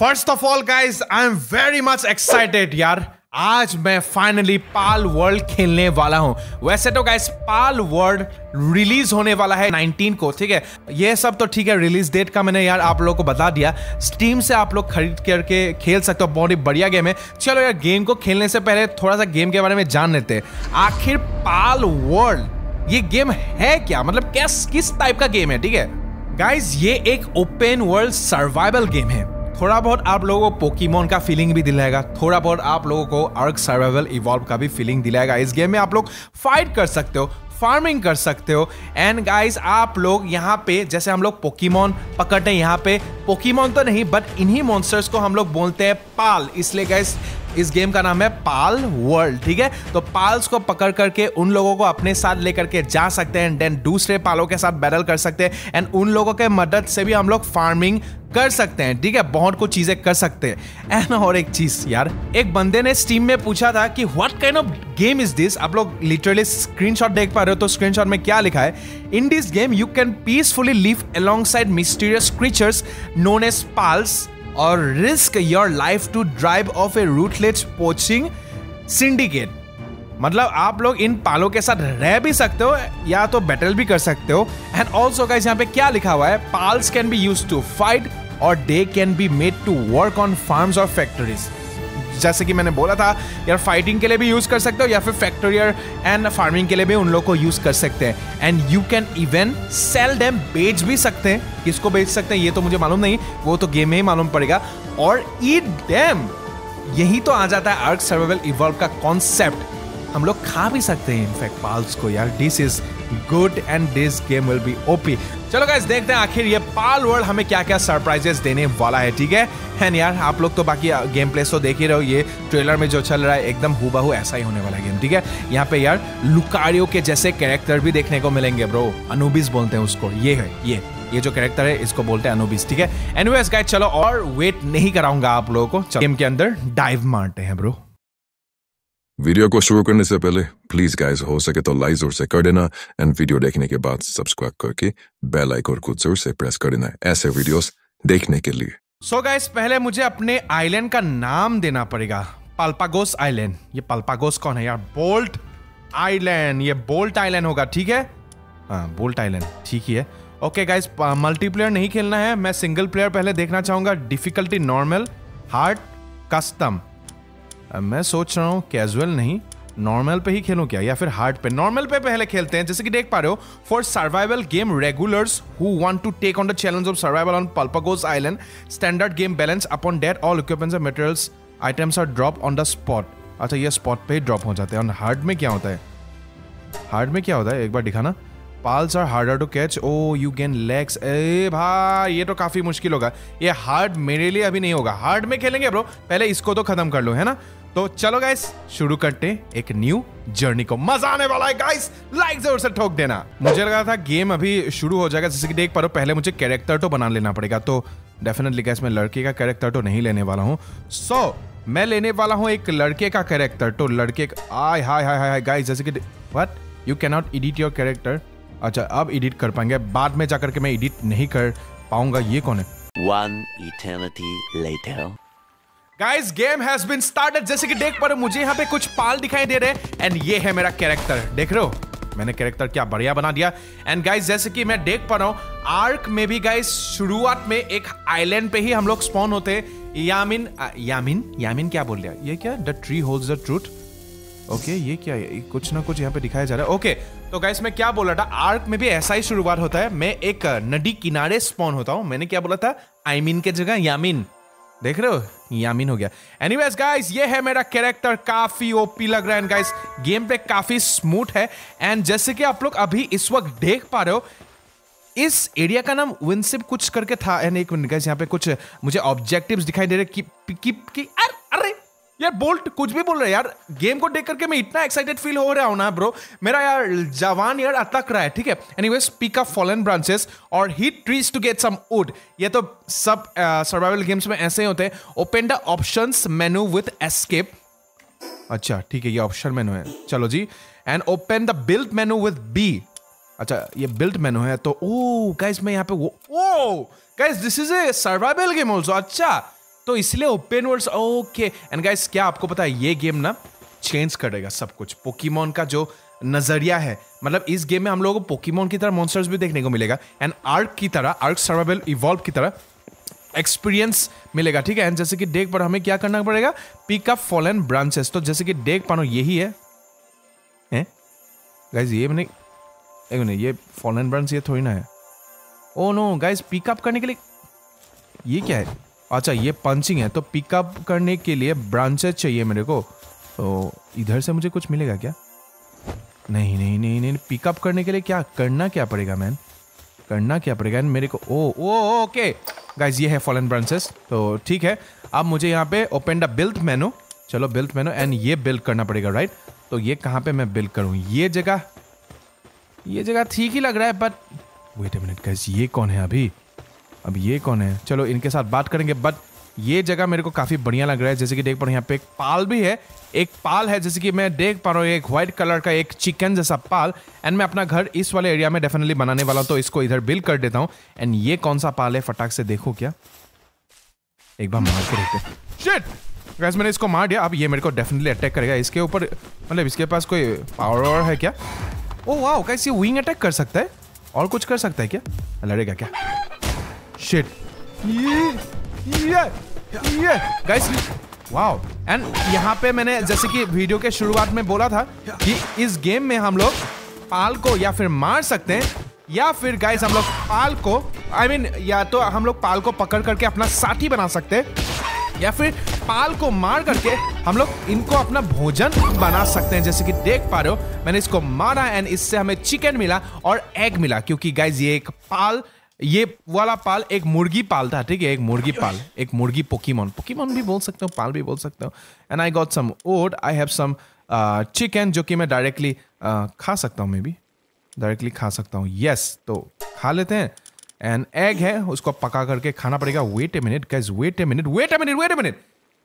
First of all guys I am very much excited यार आज मैं फाइनली पाल world खेलने वाला हूं वैसे तो गाइस पाल वर्ल्ड रिलीज होने वाला है 19 को ठीक है ये सब तो ठीक है रिलीज डेट का मैंने यार आप लोगों को बता दिया स्टीम से आप लोग खरीद करके खेल सकते हो बहुत ही बढ़िया गेम है चलो यार गेम को खेलने से पहले थोड़ा सा गेम के बारे में जान लेते हैं आखिर पाल वर्ल्ड ये गेम है क्या मतलब कैस किस टाइप का गेम है ठीक है गाइज ये एक ओपन वर्ल्ड सर्वाइवल गेम है थोड़ा बहुत आप लोगों को पोकीमोन का फीलिंग भी दिलाएगा थोड़ा बहुत आप लोगों को अर्क सर्वाइवल इवॉल्व का भी फीलिंग दिलाएगा इस गेम में आप लोग फाइट कर सकते हो फार्मिंग कर सकते हो एंड गाइस आप लोग यहाँ पे जैसे हम लोग पोकीमोन पकड़ते हैं यहाँ पे पोकीमोन तो नहीं बट इन्हीं मॉन्स्टर्स को हम लोग बोलते हैं पाल इसलिए गाइस इस गेम का नाम है पाल वर्ल्ड ठीक है तो पाल्स को पकड़ करके उन लोगों को अपने साथ लेकर के जा सकते हैं देन दूसरे पालों के साथ बैटल कर सकते हैं एंड उन लोगों के मदद से भी हम लोग फार्मिंग कर सकते हैं ठीक है बहुत कुछ चीजें कर सकते हैं एंड और एक चीज यार एक बंदे ने स्टीम में पूछा था कि what kind of game is this आप लोग लिटरली स्क्रीनशॉट देख पा रहे हो तो स्क्रीनशॉट में क्या लिखा है in this game you can peacefully live alongside mysterious creatures known as pals और risk your life to drive off a ruthless poaching syndicate मतलब आप लोग इन पालों के साथ रह भी सकते हो या तो बैटल भी कर सकते हो एंड ऑल्सो गाइस यहाँ पे क्या लिखा हुआ है pals can be use to fight और they can be made to work on farms और फैक्ट्रीज जैसे कि मैंने बोला था यार फाइटिंग के लिए भी यूज़ कर सकते हो या फिर फैक्टोरियर एंड फार्मिंग के लिए भी उन लोग को यूज़ कर सकते हैं and you can even sell them बेच भी सकते हैं किसको बेच सकते हैं ये तो मुझे मालूम नहीं वो तो गेम में ही मालूम पड़ेगा और ईट डैम यही तो आ जाता है अर्क सर्वाइवल इवॉल्व का कॉन्सेप्ट हम लोग खा भी सकते हैं इनफैक्ट पाल्स को यार this is good and this game will be OP चलो गाइस देखते हैं आखिर ये पाल वर्ल्ड हमें क्या क्या सरप्राइजेस देने वाला है ठीक है हैं यार आप लोग तो बाकी गेम uh, प्लेस तो देख ही रहे हो ये ट्रेलर में जो चल रहा है एकदम हुबाहू ऐसा ही होने वाला गेम ठीक है यहाँ पे यार लुकारियो के जैसे कैरेक्टर भी देखने को मिलेंगे ब्रो अनुबिस बोलते हैं उसको ये है ये ये जो कैरेक्टर है इसको बोलते हैं अनुबिस ठीक है एनवेस गाइड चलो और वेट नहीं कराऊंगा आप लोगों को गेम के अंदर डाइव मारते हैं ब्रो वीडियो को शुरू करने से पहले प्लीज गाइस हो सके तो लाइक जोर से कर देना एंड वीडियो देखने के बाद सब्सक्राइब करके बेल आइकन को जोर से प्रेस कर देना ऐसे वीडियोस देखने के लिए सो so गाइस पहले मुझे अपने आइलैंड का नाम देना पड़ेगा पाल्पागोस आइलैंड ये पाल्पागोस कौन है यार बोल्ट आइलैंड ये बोल्ट आइलैंड होगा ठीक है हाँ बोल्ट आइलैंड ठीक ही है ओके गाइस मल्टीप्लेयर नहीं खेलना है मैं सिंगल प्लेयर पहले देखना चाहूंगा डिफिकल्टी नॉर्मल हार्ड कस्टम मैं सोच रहा हूँ कैजुअल नहीं नॉर्मल पे ही खेलूं क्या या फिर हार्ड पे नॉर्मल पे पहले खेलते हैं जैसे कि देख पा रहे हो for survival game regulars who want to take on the challenge of survival on Palpagos island standard game balance upon death all equipments and materials items are drop on the spot अच्छा ये spot पे ही drop हो जाते हैं और hard में क्या होता है हार्ड में क्या होता है एक बार दिखाना pals are harder to catch oh you gain legs ए भाई ये तो काफ़ी मुश्किल होगा ये हार्ड मेरे लिए अभी नहीं होगा हार्ड में खेलेंगे ब्रो पहले इसको तो खत्म कर लो है ना तो चलो गाइस शुरू करते एक न्यू जर्नी को मजा आने वाला है गाइस लाइक जरूर से ठोक देना मुझे लगा था गेम अभी शुरू हो जाएगा जैसे कि देख पा रहे हो पहले मुझे कैरेक्टर तो बना लेना पड़ेगा तो डेफिनेटली गाइस मैं लड़के का कैरेक्टर तो नहीं लेने वाला हूँ सो so, मैं लेने वाला हूँ एक लड़के का कैरेक्टर तो लड़के आय हाय हाय हाय गाइस जैसे कि what you cannot edit your character अच्छा अब एडिट कर पाएंगे बाद में जाकर के मैं एडिट नहीं कर पाऊंगा ये कौन है One eternity later. Guys game has been started जैसे कि देख पर मुझे यहाँ पे कुछ पाल दिखाई दे रहे हैं एंड ये है मेरा कैरेक्टर देख रहे हो मैंने कैरेक्टर क्या बढ़िया बना दिया एंड गाइस जैसे कि मैं देख पा रहा हूँ आर्क में भी गाइस शुरुआत में एक आइलैंड पे ही हम लोग स्पॉन होते हैं यामिन आ, यामिन यामिन क्या बोल रहा ये क्या the tree holds the truth okay ये क्या है कुछ ना कुछ यहाँ पे दिखाया जा रहा है ओके तो गाइस मैं क्या बोला था आर्क में भी ऐसा ही शुरुआत होता है मैं एक नदी किनारे स्पॉन होता हूँ मैंने क्या बोला था आई मीन के जगह यामिन देख रहे हो यामिन हो गया एनीवेज गाइस ये है मेरा कैरेक्टर काफी ओपी लग रहा है गाइस गेम पे काफी स्मूथ है एंड जैसे कि आप लोग अभी इस वक्त देख पा रहे हो इस एरिया का नाम विंसिप कुछ करके था एंड एक मिनट गाइस यहाँ पे कुछ मुझे ऑब्जेक्टिव्स दिखाई दे रहे कि, कि, कि, कि अरे यार बोल्ट कुछ भी बोल रहे यार गेम को देख करके मैं इतना एक्साइटेड फील हो रहा हूँ ना ब्रो मेरा यार जवान यार अटक रहा है ठीक है anyways pick up fallen branches और hit trees to get some wood ये तो सब सर्वाइवल uh, गेम्स में ऐसे ही होते हैं open the option menu with escape अच्छा ठीक है ये ऑप्शन मेनू है चलो जी and open the build menu with B अच्छा ये बिल्ट मेनू है तो ओ oh, गाइस मैं यहाँ पे वो oh guys this is a survival game also अच्छा तो इसलिए open world okay and guys क्या आपको पता है ये गेम ना चेंज करेगा सब कुछ पोकीमोन का जो नजरिया है मतलब इस गेम में हम लोगों को पोकीमोन की तरह मॉन्स्टर्स भी देखने को मिलेगा एंड आर्क की तरह आर्क सर्वाइवल इवॉल्व की तरह एक्सपीरियंस मिलेगा ठीक है एंड जैसे कि डेक पर हमें क्या करना पड़ेगा pick up fall and branches तो जैसे कि डेक पानो यही है गाइज ये मैंने एक मिनट ये एंड ब्रांच ये थोड़ी ना है ओ नो गाइज पिकअप करने के लिए ये क्या है अच्छा ये पंचिंग है तो पिकअप करने के लिए ब्रांचेज चाहिए मेरे को तो इधर से मुझे कुछ मिलेगा क्या नहीं नहीं नहीं नहीं पिकअप करने के लिए क्या करना क्या पड़ेगा मैन करना क्या पड़ेगा मेरे को ओ ओ ओके गाइज ये है फॉलन ब्रांचेस तो ठीक है अब मुझे यहाँ पे ओपन द बिल्ट मेनू चलो बिल्ट मेनू एंड ये बिल्ड करना पड़ेगा राइट तो ये कहाँ पे मैं बिल्ड करूँ ये जगह ये जगह ठीक ही लग रहा है but wait a minute guys ये कौन है अभी अब ये कौन है चलो इनके साथ बात करेंगे बट ये जगह मेरे को काफ़ी बढ़िया लग रहा है जैसे कि देख पा रहे यहाँ पे एक पाल भी है एक पाल है जैसे कि मैं देख पा रहा हूँ एक व्हाइट कलर का एक चिकन जैसा पाल एंड मैं अपना घर इस वाले एरिया में डेफिनेटली बनाने वाला हूँ तो इसको इधर बिल कर देता हूँ एंड ये कौन सा पाल है फटाक से देखो क्या एक बार मार के देखते शिट गैस मैंने इसको मार दिया अब ये मेरे को डेफिनेटली अटैक करेगा इसके ऊपर मतलब इसके पास कोई पावर वावर है क्या ओ वाह कैसे विंग अटैक कर सकता है और कुछ कर सकता है क्या लड़ेगा क्या Shit. Guys, wow. And यहाँ पे मैंने जैसे कि वीडियो के शुरुआत में बोला था कि इस गेम में हम लोग पाल को या फिर मार सकते हैं या फिर गाइस हम लोग पाल को आई I मीन mean, या तो हम लोग पाल को पकड़ करके अपना साथी बना सकते हैं या फिर पाल को मार करके हम लोग इनको अपना भोजन बना सकते हैं जैसे कि देख पा रहे हो मैंने इसको मारा एंड इससे हमें चिकन मिला और एग मिला क्योंकि गाइज ये एक पाल ये वाला पाल एक मुर्गी पाल था ठीक है एक मुर्गी पाल एक मुर्गी पोकीमोन पोकीमोन भी बोल सकते हो पाल भी बोल सकते हो and I got some oat I have some chicken जो कि मैं डायरेक्टली uh, खा सकता हूँ मे बी डायरेक्टली खा सकता हूँ यस yes, तो खा लेते हैं एंड एग है उसको पका करके खाना पड़ेगा wait a minute guys wait a minute wait a minute wait a minute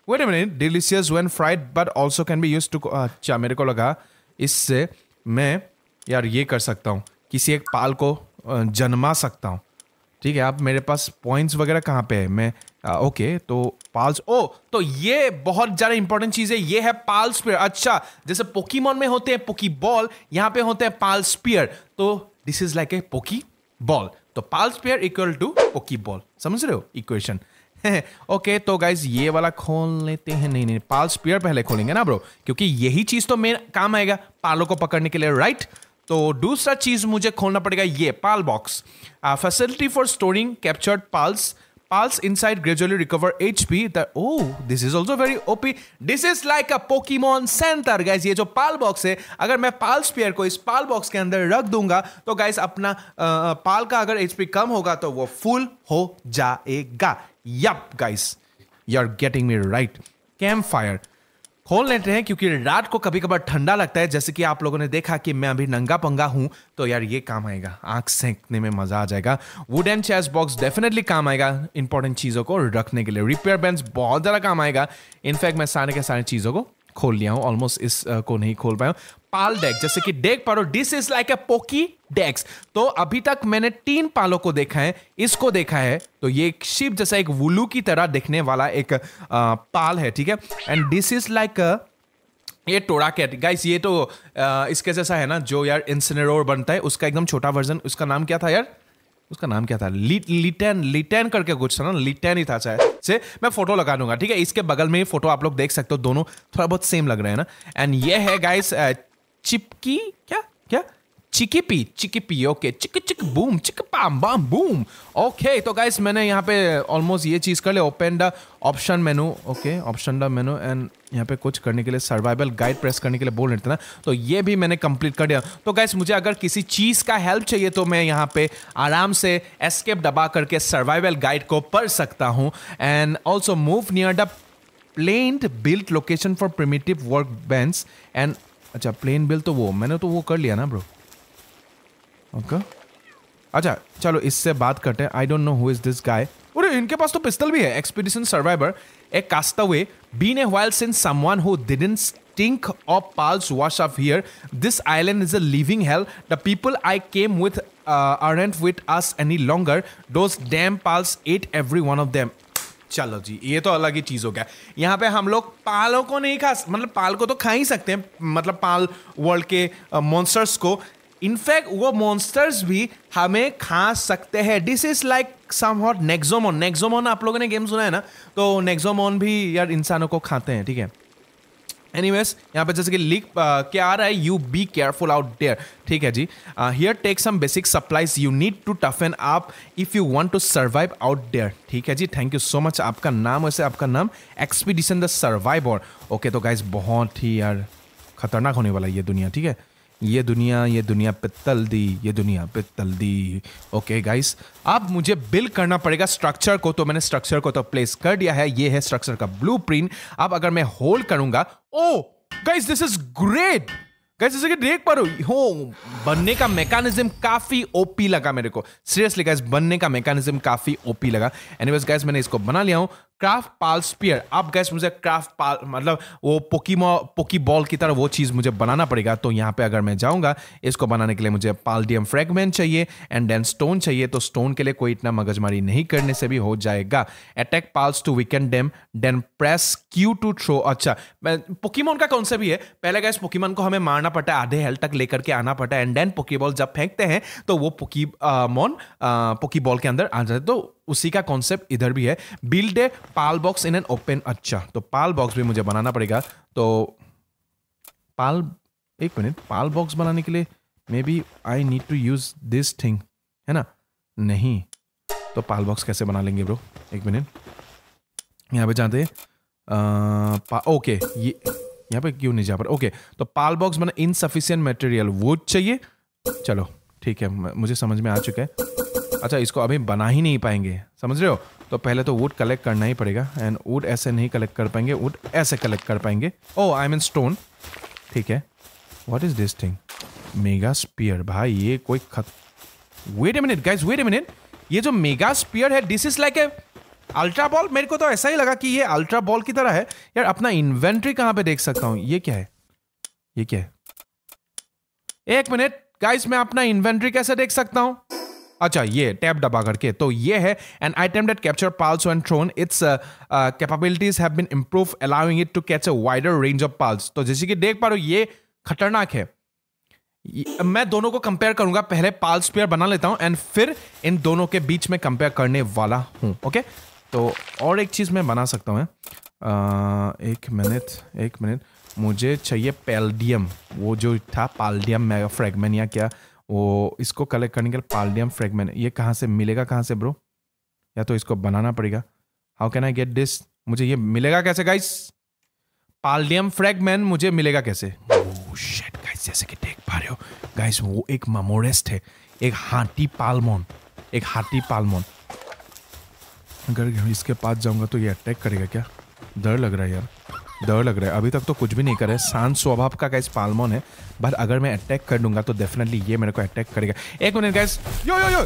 wait a minute delicious when fried but also can be use to अच्छा मेरे को लगा इससे मैं यार ये कर सकता हूँ किसी एक पाल को uh, जन्मा सकता हूँ ठीक है आप मेरे पास पॉइंट्स वगैरह कहाँ पे है मैं आ, ओके तो पाल्स ओ oh, तो ये बहुत ज़्यादा इंपॉर्टेंट चीज़ है ये है पाल स्पियर अच्छा जैसे पोकीमोन में होते हैं पोकी बॉल यहाँ पे होते हैं पाल स्पियर तो this is like a Poke Ball तो pal sphere equal to Poke Ball समझ रहे हो इक्वेशन ओके तो गाइज ये वाला खोल लेते हैं नहीं नहीं पाल स्पियर पहले खोलेंगे ना ब्रो क्योंकि यही चीज़ तो मेन काम आएगा पालों को पकड़ने के लिए राइट right? तो दूसरा चीज़ मुझे खोलना पड़ेगा ये pal box facility for storing captured pals inside gradually recover H P oh this is also very OP this is like a Pokemon Center guys ये जो पाल बॉक्स है अगर मैं पाल स्पेयर को इस पाल बॉक्स के अंदर रख दूंगा तो गाइस अपना आ, uh, पाल का अगर एचपी कम होगा तो वो फुल हो जाएगा yup guys you are getting me right campfire खोल लेते हैं क्योंकि रात को कभी कभार ठंडा लगता है जैसे कि आप लोगों ने देखा कि मैं अभी नंगा पंगा हूं तो यार ये काम आएगा आंख सेंकने में मजा आ जाएगा wood and chest box definitely काम आएगा इंपॉर्टेंट चीज़ों को रखने के लिए रिपेयर बेंच बहुत ज़्यादा काम आएगा इनफैक्ट मैं सारे के सारे चीज़ों को खोल लिया हूँ ऑलमोस्ट इस को नहीं खोल पाया पाल डेक जैसे कि डेक पारो this is like a Pokedex तो अभी तक मैंने तीन पालों को देखा है इसको देखा है तो ये एक शिप जैसा एक वुलू की तरह दिखने वाला एक आ, पाल है ठीक है एंड दिस इज लाइक ये टोड़ा कैट गाइस ये तो आ, इसके जैसा है ना जो यार इंसनेरोर बनता है उसका एकदम छोटा वर्जन उसका नाम क्या था यार उसका नाम क्या था लिटेन लिटेन करके कुछ था ना लिटेन ही था शायद से मैं फोटो लगा दूंगा ठीक है इसके बगल में ही फोटो आप लोग देख सकते हो दोनों थोड़ा बहुत सेम लग रहे हैं ना एंड ये है गाइस चिपकी क्या क्या चिकिपी चिकिपी ओके चिक चिक बूम चिक पाम बाम बूम ओके तो गाइस मैंने यहाँ पे ऑलमोस्ट ये चीज़ कर लिया open the option menu okay option the menu and यहाँ पे कुछ करने के लिए सर्वाइवल गाइड प्रेस करने के लिए बोल रहे थे ना तो ये भी मैंने कंप्लीट कर दिया तो गाइस मुझे अगर किसी चीज़ का हेल्प चाहिए तो मैं यहाँ पे आराम से एस्केप दबा करके सर्वाइवल गाइड को पढ़ सकता हूँ and also move near the plan build location for primitive work bench and अच्छा प्लेन बिल्ट तो वो मैंने तो वो कर लिया ना ब्रो ओके अच्छा चलो इससे बात करते हैं I don't know who is this guy अरे इनके पास तो पिस्टल भी है एक्सपीडिशन सर्वाइवर एक castaway been a while since someone who didn't stink of pals wash off here this island is a living hell the people I came with aren't uh, aren't us any longer longer. Damn pals ate every one of them चलो जी ये तो अलग ही चीज़ हो गया यहाँ पे हम लोग पालों को नहीं खा मतलब पाल को तो खा ही सकते हैं मतलब पाल वर्ल्ड के मॉन्स्टर्स uh, को इनफैक्ट वो मॉन्स्टर्स भी हमें खा सकते हैं this is like some hot Nexomon Nexomon आप लोगों ने गेम सुना है ना तो नेक्जोमोन भी यार इंसानों को खाते हैं ठीक है एनी वेज यहाँ पे जैसे कि लीक uh, क्या आ रहा है you be careful out there ठीक है जी here take some basic supplies you need to toughen up if you want to survive out there ठीक है जी थैंक यू सो मच आपका नाम वैसे आपका नाम एक्सपीडिशन द सर्वाइवर ओके तो गाइज बहुत ही यार खतरनाक होने वाला ये दुनिया ठीक है ये दुनिया ये दुनिया पित्तल दी ये दुनिया पित्तल दी ओके गाइस अब मुझे बिल्ड करना पड़ेगा स्ट्रक्चर को तो मैंने स्ट्रक्चर को तो प्लेस कर दिया है ये है स्ट्रक्चर का ब्लूप्रिंट अब अगर मैं होल्ड करूंगा oh guys this is great guys जैसे कि देख पा रहे हो बनने का मैकेनिज्म काफी ओपी लगा मेरे को सीरियसली गाइस बनने का मैकेनिज्म काफी ओपी लगा एनीवेज गाइस मैंने इसको बना लिया हूं क्राफ्ट पाल स्पियर अब गैस मुझे क्राफ्ट पाल मतलब वो पोकीमो पोकी बॉल की तरह वो चीज़ मुझे बनाना पड़ेगा तो यहाँ पे अगर मैं जाऊँगा इसको बनाने के लिए मुझे पालडियम फ्रेगमेंट चाहिए एंड देन स्टोन चाहिए तो स्टोन के लिए कोई इतना मगजमारी नहीं करने से भी हो जाएगा attack pals to can them then press Q to throw अच्छा पोकीमोन का कौन सा भी है पहले गैस पोकीमोन को हमें मारना आना पड़ता है आधे हेल्थ तक लेकर के आना पड़ता है एंड देन पोकीबॉल जब फेंकते हैं तो वो पोकी मॉन पोकी बॉल के अंदर आ जाते तो उसी का कॉन्सेप्ट इधर भी है build a pal box in an open अच्छा तो पाल बॉक्स भी मुझे बनाना पड़ेगा तो पाल एक मिनट पाल बॉक्स बनाने के लिए maybe I need to use this thing है ना नहीं तो पाल बॉक्स कैसे बना लेंगे ब्रो एक मिनट यहाँ पे जाते हैं ओके ये यहाँ पे क्यों नहीं जा पा ओके तो pal box in insufficient material वो चाहिए चलो ठीक है मुझे समझ में आ चुका है अच्छा इसको अभी बना ही नहीं पाएंगे समझ रहे हो तो पहले तो वुड कलेक्ट करना ही पड़ेगा एंड वुड ऐसे नहीं कलेक्ट कर पाएंगे वुड ऐसे कलेक्ट कर पाएंगे ओ आई मीन स्टोन ठीक है what is this thing mega sphere भाई ये कोई खत wait a minute guys wait a minute ये जो मेगा स्पियर है this is like a ultra ball मेरे को तो ऐसा ही लगा कि ये अल्ट्रा बॉल की तरह है यार अपना इन्वेंट्री कहां पे देख सकता हूं ये क्या है ये क्या है एक मिनट गाइस मैं अपना इन्वेंट्री कैसे देख सकता हूं अच्छा ये टैब दबा करके तो ये है an item that capture pals and thrown its capabilities have been improve allowing it to catch a wider range of pals तो जैसे कि देख पा रहे हो ये खतरनाक है मैं दोनों को कंपेयर करूंगा पहले पाल्स पेयर बना लेता हूं एंड फिर इन दोनों के बीच में कंपेयर करने वाला हूं ओके okay? तो और एक चीज़ मैं बना सकता हूँ एक मिनट एक मिनट मुझे चाहिए पेल्डियम वो जो था पालडियम मेगा फ्रेगमेंट या क्या वो इसको कलेक्ट करने के लिए पालडियम फ्रेगमेंट ये कहाँ से मिलेगा कहाँ से ब्रो या तो इसको बनाना पड़ेगा how can I get this मुझे ये मिलेगा कैसे गाइस पालडियम फ्रेगमेंट मुझे मिलेगा कैसे गाइस oh, जैसे कि देख पा रहे हो गाइस वो एक मेमोरेस्ट है एक हाथी पालमोन एक हाथी पालमोन अगर इसके पास जाऊंगा तो ये अटैक करेगा क्या डर लग रहा है यार डर लग रहा है अभी तक तो कुछ भी नहीं करे शांत स्वभाव का गैस पालमोन है बट अगर मैं अटैक कर लूंगा तो डेफिनेटली ये मेरे को अटैक करेगा एक मिनट गैस यो यो यो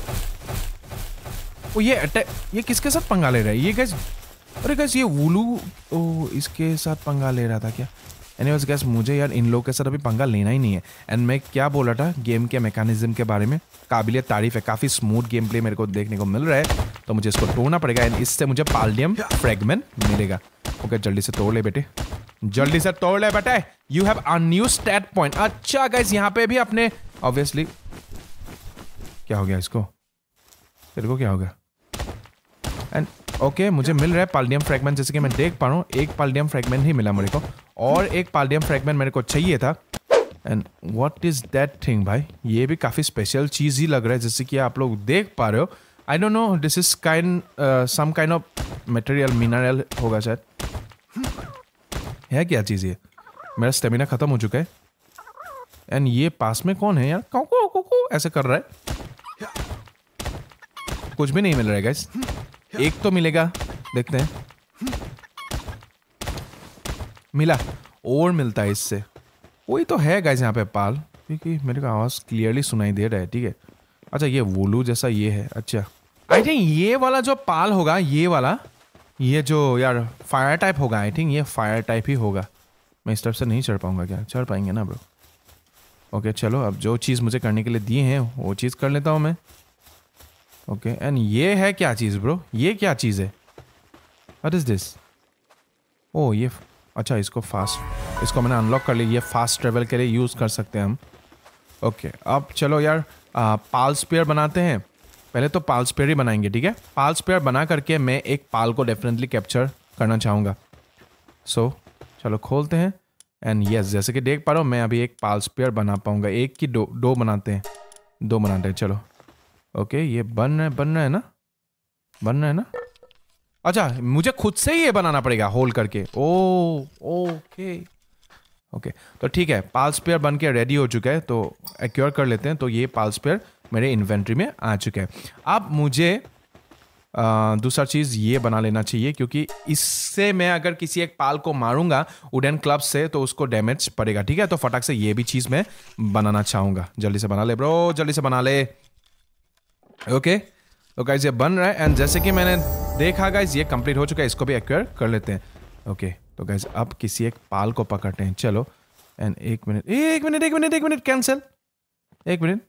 ओ ये अटैक ये किसके साथ पंगा ले रहा है ये गैस अरे गैस ये वुलू ओ इसके साथ पंगा ले रहा था क्या वॉज गैस मुझे यार इन लोगों के साथ अभी पंगा लेना ही नहीं है एंड मैं क्या बोल रहा था गेम के मैकेनिज्म के बारे में काबिलियत तारीफ है काफ़ी स्मूथ गेम प्ले मेरे को देखने को मिल रहा है तो मुझे इसको तोड़ना पड़ेगा एंड इससे मुझे पाल्डियम फ्रेगमेंट मिलेगा ओके जल्दी से तोड़ ले बेटे जल्दी से तोड़ ले बेटे you have a new stat point अच्छा गैस यहाँ पे भी अपने ऑब्वियसली क्या हो गया इसको तेरे को क्या हो गया एंड ओके okay, मुझे मिल रहा है पाल्डियम फ्रेगमेंट जैसे कि मैं देख पा रहा हूँ एक पालडियम फ्रेगमेंट ही मिला मेरे को और एक पालडियम फ्रेगमेंट मेरे को चाहिए था and what is that thing भाई ये भी काफ़ी स्पेशल चीज़ ही लग रहा है जैसे कि आप लोग देख पा रहे हो I don't know this is kind some kind of material mineral होगा शायद है क्या चीज़ ये मेरा स्टेमिना ख़त्म हो चुका है एंड ये पास में कौन है यार कौ को ऐसे कर रहा है कुछ भी नहीं मिल रहा है गैस एक तो मिलेगा देखते हैं मिला और मिलता है इससे वही तो है गाइज यहाँ पे पाल क्योंकि मेरे को आवाज़ क्लियरली सुनाई दे रहा है ठीक है अच्छा ये वोलू जैसा ये है अच्छा आई थिंक ये वाला जो पाल होगा ये वाला ये जो यार फायर टाइप होगा आई थिंक ये फायर टाइप ही होगा मैं इस तरफ से नहीं चढ़ पाऊँगा क्या चढ़ पाएंगे ना ब्रो ओके चलो अब जो चीज़ मुझे करने के लिए दिए हैं वो चीज़ कर लेता हूँ मैं ओके एंड ये है क्या चीज़ ब्रो ये क्या चीज़ है वट इज़ दिस ओ ये अच्छा इसको फास्ट इसको मैंने अनलॉक कर लिया फास्ट ट्रेवल के लिए यूज़ कर सकते हैं हम ओके अब चलो यार पाल्स पाल स्पेयर बनाते हैं पहले तो पाल स्पेयर ही बनाएंगे ठीक है पाल स्पेयर बना करके मैं एक पाल को डेफिनेटली कैप्चर करना चाहूँगा सो so, चलो खोलते हैं एंड यस yes, जैसे कि देख पा रहा हूँ मैं अभी एक पाल स्पेयर बना पाऊँगा एक की दो दो बनाते हैं दो बनाते हैं चलो ओके ये बन रहा है बन रहा है ना बन रहा है ना अच्छा मुझे खुद से ही ये बनाना पड़ेगा होल्ड करके ओ ओके ओके तो ठीक है पाल्स पेयर बन के रेडी हो चुका है तो एक्योर कर लेते हैं तो ये पाल्स पेयर मेरे इन्वेंट्री में आ चुका है अब मुझे दूसरा चीज़ ये बना लेना चाहिए क्योंकि इससे मैं अगर किसी एक पाल को मारूंगा वुडन क्लब से तो उसको डैमेज पड़ेगा ठीक है तो फटाक से ये भी चीज़ मैं बनाना चाहूँगा जल्दी से बना ले ब्रो जल्दी से बना ले ओके okay. तो गाइज ये बन रहा है एंड जैसे कि मैंने देखा गाइज ये कंप्लीट हो चुका है इसको भी एक्वायर कर लेते हैं ओके तो गाइज अब किसी एक पाल को पकड़ते हैं चलो एंड एक मिनट एक मिनट एक मिनट एक मिनट कैंसिल एक मिनट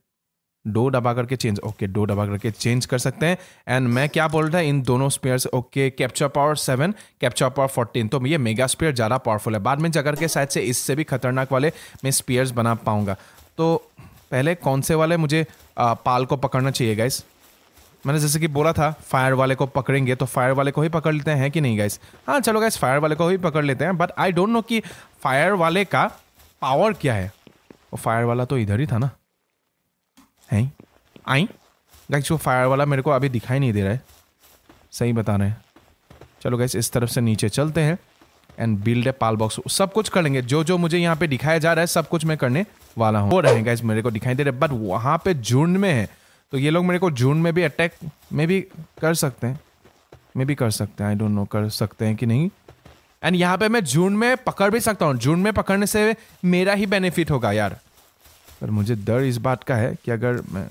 डो डबा करके चेंज ओके डो डबा करके चेंज कर सकते हैं एंड मैं क्या बोल रहा है इन दोनों spheres okay capture power seven capture power fourteen तो ये मेगा स्पेयर ज़्यादा पावरफुल है बाद में जगह के शायद से इससे भी खतरनाक वाले मैं स्पेयर्स बना पाऊँगा तो पहले कौन से वाले मुझे आ, पाल को पकड़ना चाहिए गाइज मैंने जैसे कि बोला था फायर वाले को पकड़ेंगे तो फायर वाले को ही पकड़ लेते हैं कि नहीं गाइस हाँ चलो गाइस फायर वाले को ही पकड़ लेते हैं बट आई डोंट नो कि फायर वाले का पावर क्या है वो फायर वाला तो इधर ही था ना है आई गाइस वो फायर वाला मेरे को अभी दिखाई नहीं दे रहा है सही बता रहे हैं चलो गाइस इस तरफ से नीचे चलते हैं and build a pal box सब कुछ कर लेंगे जो जो मुझे यहाँ पे दिखाया जा रहा है सब कुछ मैं करने वाला हूँ वो रहे गाइस मेरे को दिखाई दे रहा है बट वहाँ पे झुंड में है तो ये लोग मेरे को जून में भी अटैक में भी कर सकते हैं मे भी कर सकते हैं आई डोंट नो कर सकते हैं कि नहीं एंड यहाँ पे मैं जून में पकड़ भी सकता हूँ जून में पकड़ने से मेरा ही बेनिफिट होगा यार पर मुझे डर इस बात का है कि अगर मैं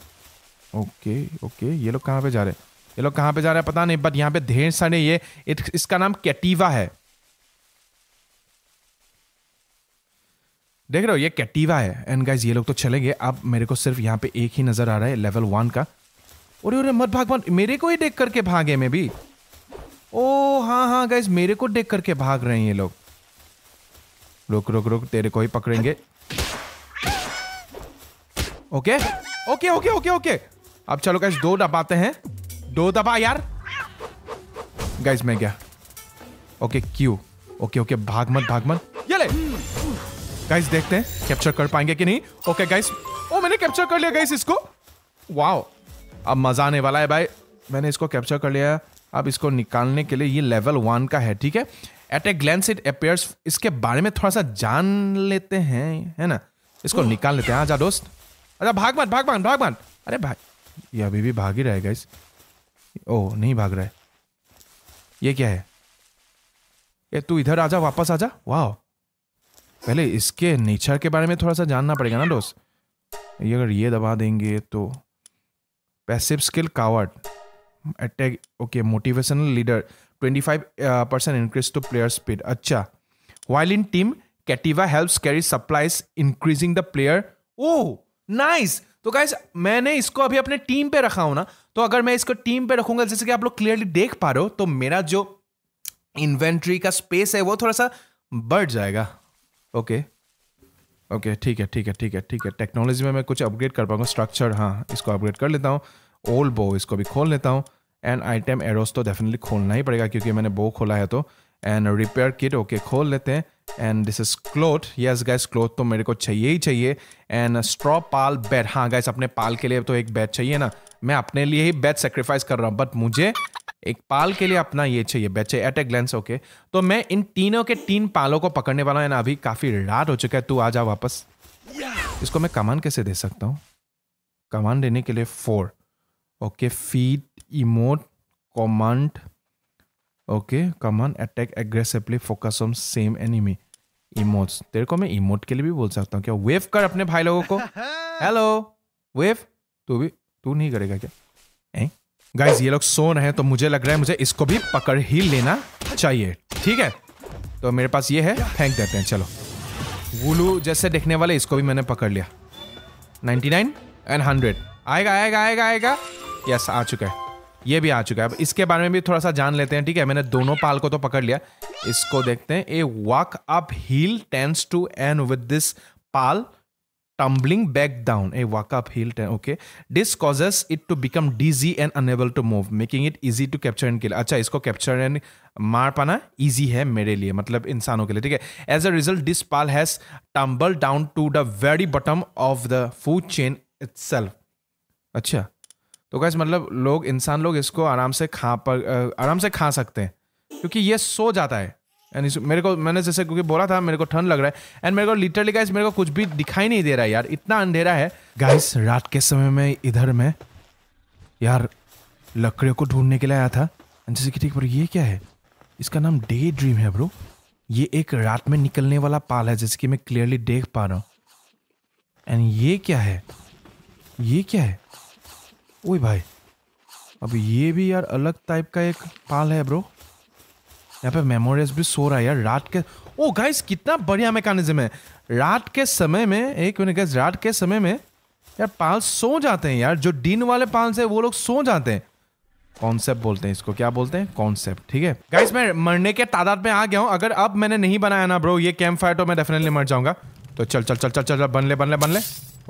ओके ओके ये लोग कहाँ पे जा रहे हैं ये लोग कहाँ पे जा रहे हैं पता नहीं बट यहाँ पे ढेर सारे ये इसका नाम कैटिवा है देख रहे हो ये कैटिवा है एंड गाइज ये लोग तो चले गए अब मेरे को सिर्फ यहाँ पे एक ही नज़र आ रहा है लेवल वन का और अरे मत भाग मत मेरे को ही देख करके भागे मैं भी ओ हाँ हाँ गाइज मेरे को देख करके भाग रहे हैं ये लोग रुक रुक रुक तेरे को ही पकड़ेंगे okay okay okay okay okay अब चलो गाइज दो दबाते हैं दो दबा यार गाइज मैं क्या ओके क्यू ओके ओके भाग मत भाग मत ये ले गाइस देखते हैं कैप्चर कर पाएंगे कि नहीं ओके गाइस ओ मैंने कैप्चर कर लिया गाइस इसको वाओ अब मजा आने वाला है भाई मैंने इसको कैप्चर कर लिया अब इसको निकालने के लिए ये लेवल वन का है ठीक है at a glance it appears इसके बारे में थोड़ा सा जान लेते हैं है ना इसको निकाल लेते हैं आजा दोस्त अच्छा भाग मत भाग मत भाग मत अरे भाई ये अभी भी भाग ही रहा है गाइस ओ नहीं भाग रहा है ये क्या है ये तू इधर आजा वापस आजा वाह पहले इसके नेचर के बारे में थोड़ा सा जानना पड़ेगा ना दोस्त ये अगर ये दबा देंगे तो passive skill coward attack okay motivational leader 25 percent increase to player speed अच्छा while in team Cattiva helps carry supplies increasing the player oh nice तो गाइस मैंने इसको अभी अपने टीम पे रखा हूं ना तो अगर मैं इसको टीम पे रखूंगा जैसे कि आप लोग क्लियरली देख पा रहे हो तो मेरा जो इन्वेंट्री का स्पेस है वो थोड़ा सा बढ़ जाएगा ओके ओके ठीक है ठीक है ठीक है ठीक है टेक्नोलॉजी में मैं कुछ अपग्रेड कर पाऊंगा स्ट्रक्चर हाँ इसको अपग्रेड कर लेता हूँ ओल्ड बो इसको भी खोल लेता हूँ एंड आइटम एरोस तो डेफिनेटली खोलना ही पड़ेगा क्योंकि मैंने बो खोला है तो एंड रिपेयर किट ओके खोल लेते हैं and this is cloth yes guys cloth तो मेरे को चाहिए ही चाहिए एंड स्ट्रॉ पाल बेड हाँ गैस अपने पाल के लिए तो एक बेड चाहिए ना मैं अपने लिए ही बेड सेक्रीफाइस कर रहा हूँ बट मुझे एक पाल के लिए अपना ये चाहिए बच्चे एट ए ग्लेंस ओके तो मैं इन तीनों के तीन पालों को पकड़ने वाला है अभी काफ़ी रात हो चुका है तू आ जा वापस इसको मैं कमान कैसे दे सकता हूँ कमान देने के लिए for okay feed emote command okay command attack aggressively focus on same enemy emotes तेरे को मैं इमोट के लिए भी बोल सकता हूँ क्या वेव कर अपने भाई लोगों को हेलो वेव तू भी तू नहीं करेगा क्या गाइज ये लोग सो रहे हैं तो मुझे लग रहा है मुझे इसको भी पकड़ ही लेना चाहिए ठीक है तो मेरे पास ये है फेंक देते हैं चलो वुलू जैसे देखने वाले इसको भी मैंने पकड़ लिया 99 एंड 100 आएगा आएगा आएगा आएगा यस आ चुका है ये भी आ चुका है अब इसके बारे में भी थोड़ा सा जान लेते हैं ठीक है मैंने दोनों पाल को तो पकड़ लिया इसको देखते हैं a walk up heal tens to and with this pal tumbling back down, a walk up hill. Okay, this causes it to become dizzy and unable to move, making it easy to capture and kill. अच्छा इसको capture and मार पाना easy है मेरे लिए मतलब इंसानों के लिए ठीक है As a result, this pal has tumbled down to the very bottom of the food chain itself. अच्छा तो गैस मतलब लोग इंसान लोग इसको आराम से खा पर आराम से खा सकते हैं क्योंकि ये सो जाता है एंड मेरे को मैंने जैसे क्योंकि बोला था मेरे को ठंड लग रहा है एंड मेरे को लिटरली गाइस मेरे को कुछ भी दिखाई नहीं दे रहा है यार इतना अंधेरा है गाइस रात के समय में इधर में यार लकड़ियों को ढूंढने के लिए आया था जैसे कि ठीक पर ये क्या है इसका नाम डे ड्रीम है ब्रो ये एक रात में निकलने वाला पाल है जैसे कि मैं क्लियरली देख पा रहा हूँ एंड ये क्या है ये क्या है ओ भाई अब ये भी यार अलग टाइप का एक पाल है ब्रो यहाँ पे मेमोरियस भी सो रहा है यार रात के ओ गाइस कितना बढ़िया मैकेनिज्म है रात के समय में एक मिनट गाइस रात के समय में यार पाल सो जाते हैं यार जो डीन वाले पाल से वो लोग सो जाते हैं कॉन्सेप्ट बोलते हैं इसको क्या बोलते हैं कॉन्सेप्ट ठीक है गाइस मैं मरने के तादाद में आ गया हूँ अगर अब मैंने नहीं बनाया ना ब्रो ये कैंप फायर तो मैं डेफिनेटली मर जाऊंगा तो चल चल चल चल चल बन ले बन ले बन ले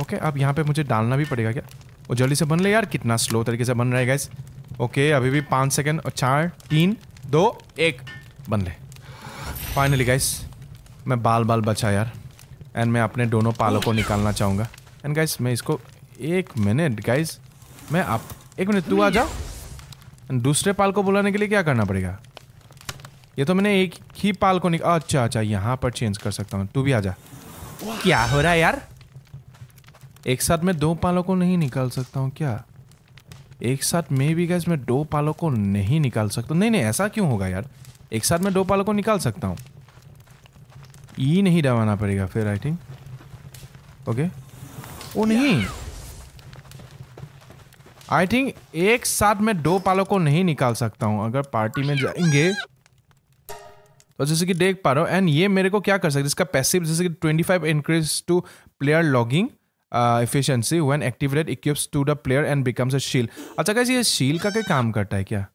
ओके अब यहाँ पे मुझे डालना भी पड़ेगा क्या वो जल्दी से बन ले यार कितना स्लो तरीके से बन रहा है गाइस ओके अभी भी पाँच सेकेंड चार तीन दो एक बन ले फाइनली गाइस मैं बाल बाल बचा यार एंड मैं अपने दोनों पालों को निकालना चाहूँगा एंड गाइस मैं इसको एक मिनट गाइस मैं आप एक मिनट तू आ जाओ एंड दूसरे पाल को बुलाने के लिए क्या करना पड़ेगा ये तो मैंने एक ही पाल को निकाल अच्छा अच्छा यहाँ पर चेंज कर सकता हूँ तू भी आ जा क्या हो रहा है यार एक साथ मैं दो पालों को नहीं निकाल सकता हूँ क्या एक साथ मे भी गैस मैं दो पालों को नहीं निकाल सकता नहीं नहीं ऐसा क्यों होगा यार एक साथ मैं दो पालों को निकाल सकता हूँ ई e नहीं दबाना पड़ेगा फिर आई थिंक ओके वो नहीं आई थिंक एक साथ मैं दो पालों को नहीं निकाल सकता हूँ अगर पार्टी में जाएंगे और तो जैसे कि देख पा रहा हूँ एंड ये मेरे को क्या कर सकते इसका पैसिव जैसे कि 25 five increase to player logging efficiency when activated equips to the player and becomes a shield अच्छा कैसे ये शील का क्या काम करता है क्या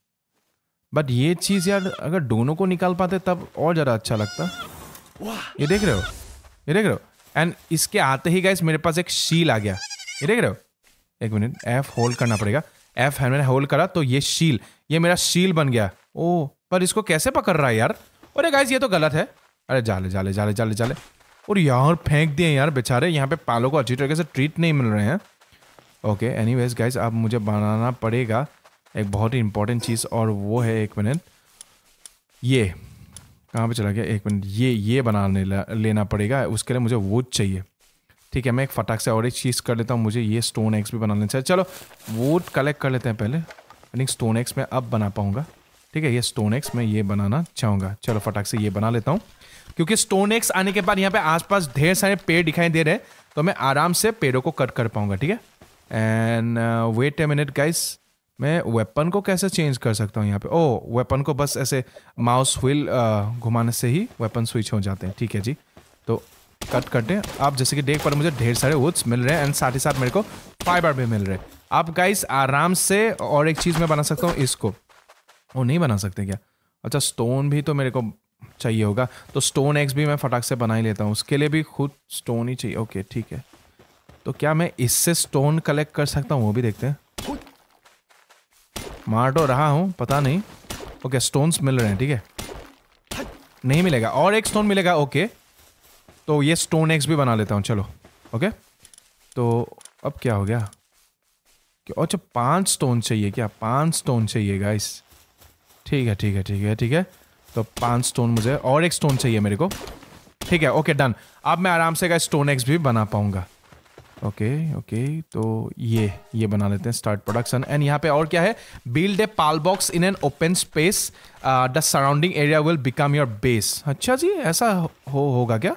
बट ये चीज़ यार अगर दोनों को निकाल पाते तब और ज़्यादा अच्छा लगता ये देख रहे हो ये देख रहे हो एंड इसके आते ही गाइस मेरे पास एक शील आ गया ये देख रहे हो एक मिनट एफ होल्ड करना पड़ेगा एफ है मैंने होल्ड करा तो ये शील ये मेरा शील बन गया ओ पर इसको कैसे पकड़ रहा है यार अरे गाइस ये तो गलत है अरे जाले जाले जाले जाले जाले और यार फेंक दिए यार बेचारे यहाँ पे पालों को अच्छी तरीके से ट्रीट नहीं मिल रहे हैं ओके एनी गाइस अब मुझे बनाना पड़ेगा एक बहुत ही इंपॉर्टेंट चीज़ और वो है एक मिनट ये कहाँ पे चला गया एक मिनट ये ये बनाने लेना पड़ेगा उसके लिए मुझे वुड चाहिए ठीक है मैं एक फटाक से और एक चीज़ कर लेता हूँ मुझे ये स्टोन एक्स भी लेना चाहिए चलो वुड कलेक्ट कर लेते हैं पहले आई थिंक स्टोन एक्स मैं अब बना पाऊँगा ठीक है ये स्टोन एक्स मैं ये बनाना चाहूँगा चलो फटाक से ये बना लेता हूँ क्योंकि स्टोन एक्स आने के बाद यहाँ पे आसपास ढेर सारे पेड़ दिखाई दे रहे हैं तो मैं आराम से पेड़ों को कट कर पाऊँगा ठीक है and wait a minute guys मैं वेपन को कैसे चेंज कर सकता हूँ यहाँ पे ओ oh, वेपन को बस ऐसे माउस व्हील uh, घुमाने से ही वेपन स्विच हो जाते हैं ठीक है जी तो कट करते हैं आप जैसे कि देख पर मुझे ढेर सारे वुड्स मिल रहे हैं एंड साथ ही साथ मेरे को फाइबर भी मिल रहे हैं आप गाइस आराम से और एक चीज़ मैं बना सकता हूँ इसको वो नहीं बना सकते क्या अच्छा स्टोन भी तो मेरे को चाहिए होगा तो स्टोन एक्स भी मैं फटाक से बना ही लेता हूँ उसके लिए भी खुद स्टोन ही चाहिए ओके ठीक है तो क्या मैं इससे स्टोन कलेक्ट कर सकता हूँ वो भी देखते हैं मार तो रहा हूँ पता नहीं ओके स्टोन्स मिल रहे हैं ठीक है नहीं मिलेगा और एक स्टोन मिलेगा ओके तो ये स्टोन एक्स भी बना लेता हूँ चलो ओके तो अब क्या हो गया अच्छा पांच स्टोन चाहिए क्या पांच स्टोन चाहिए गाइस ठीक है ठीक है ठीक है ठीक है तो पांच स्टोन मुझे और एक स्टोन चाहिए मेरे को ठीक है ओके डन अब मैं आराम से गाइस स्टोन एक्स भी बना पाऊंगा ओके ओके तो ये ये बना लेते हैं स्टार्ट प्रोडक्शन एंड यहाँ पे और क्या है build a pal box in an open space the surrounding area will become your base अच्छा जी ऐसा हो होगा क्या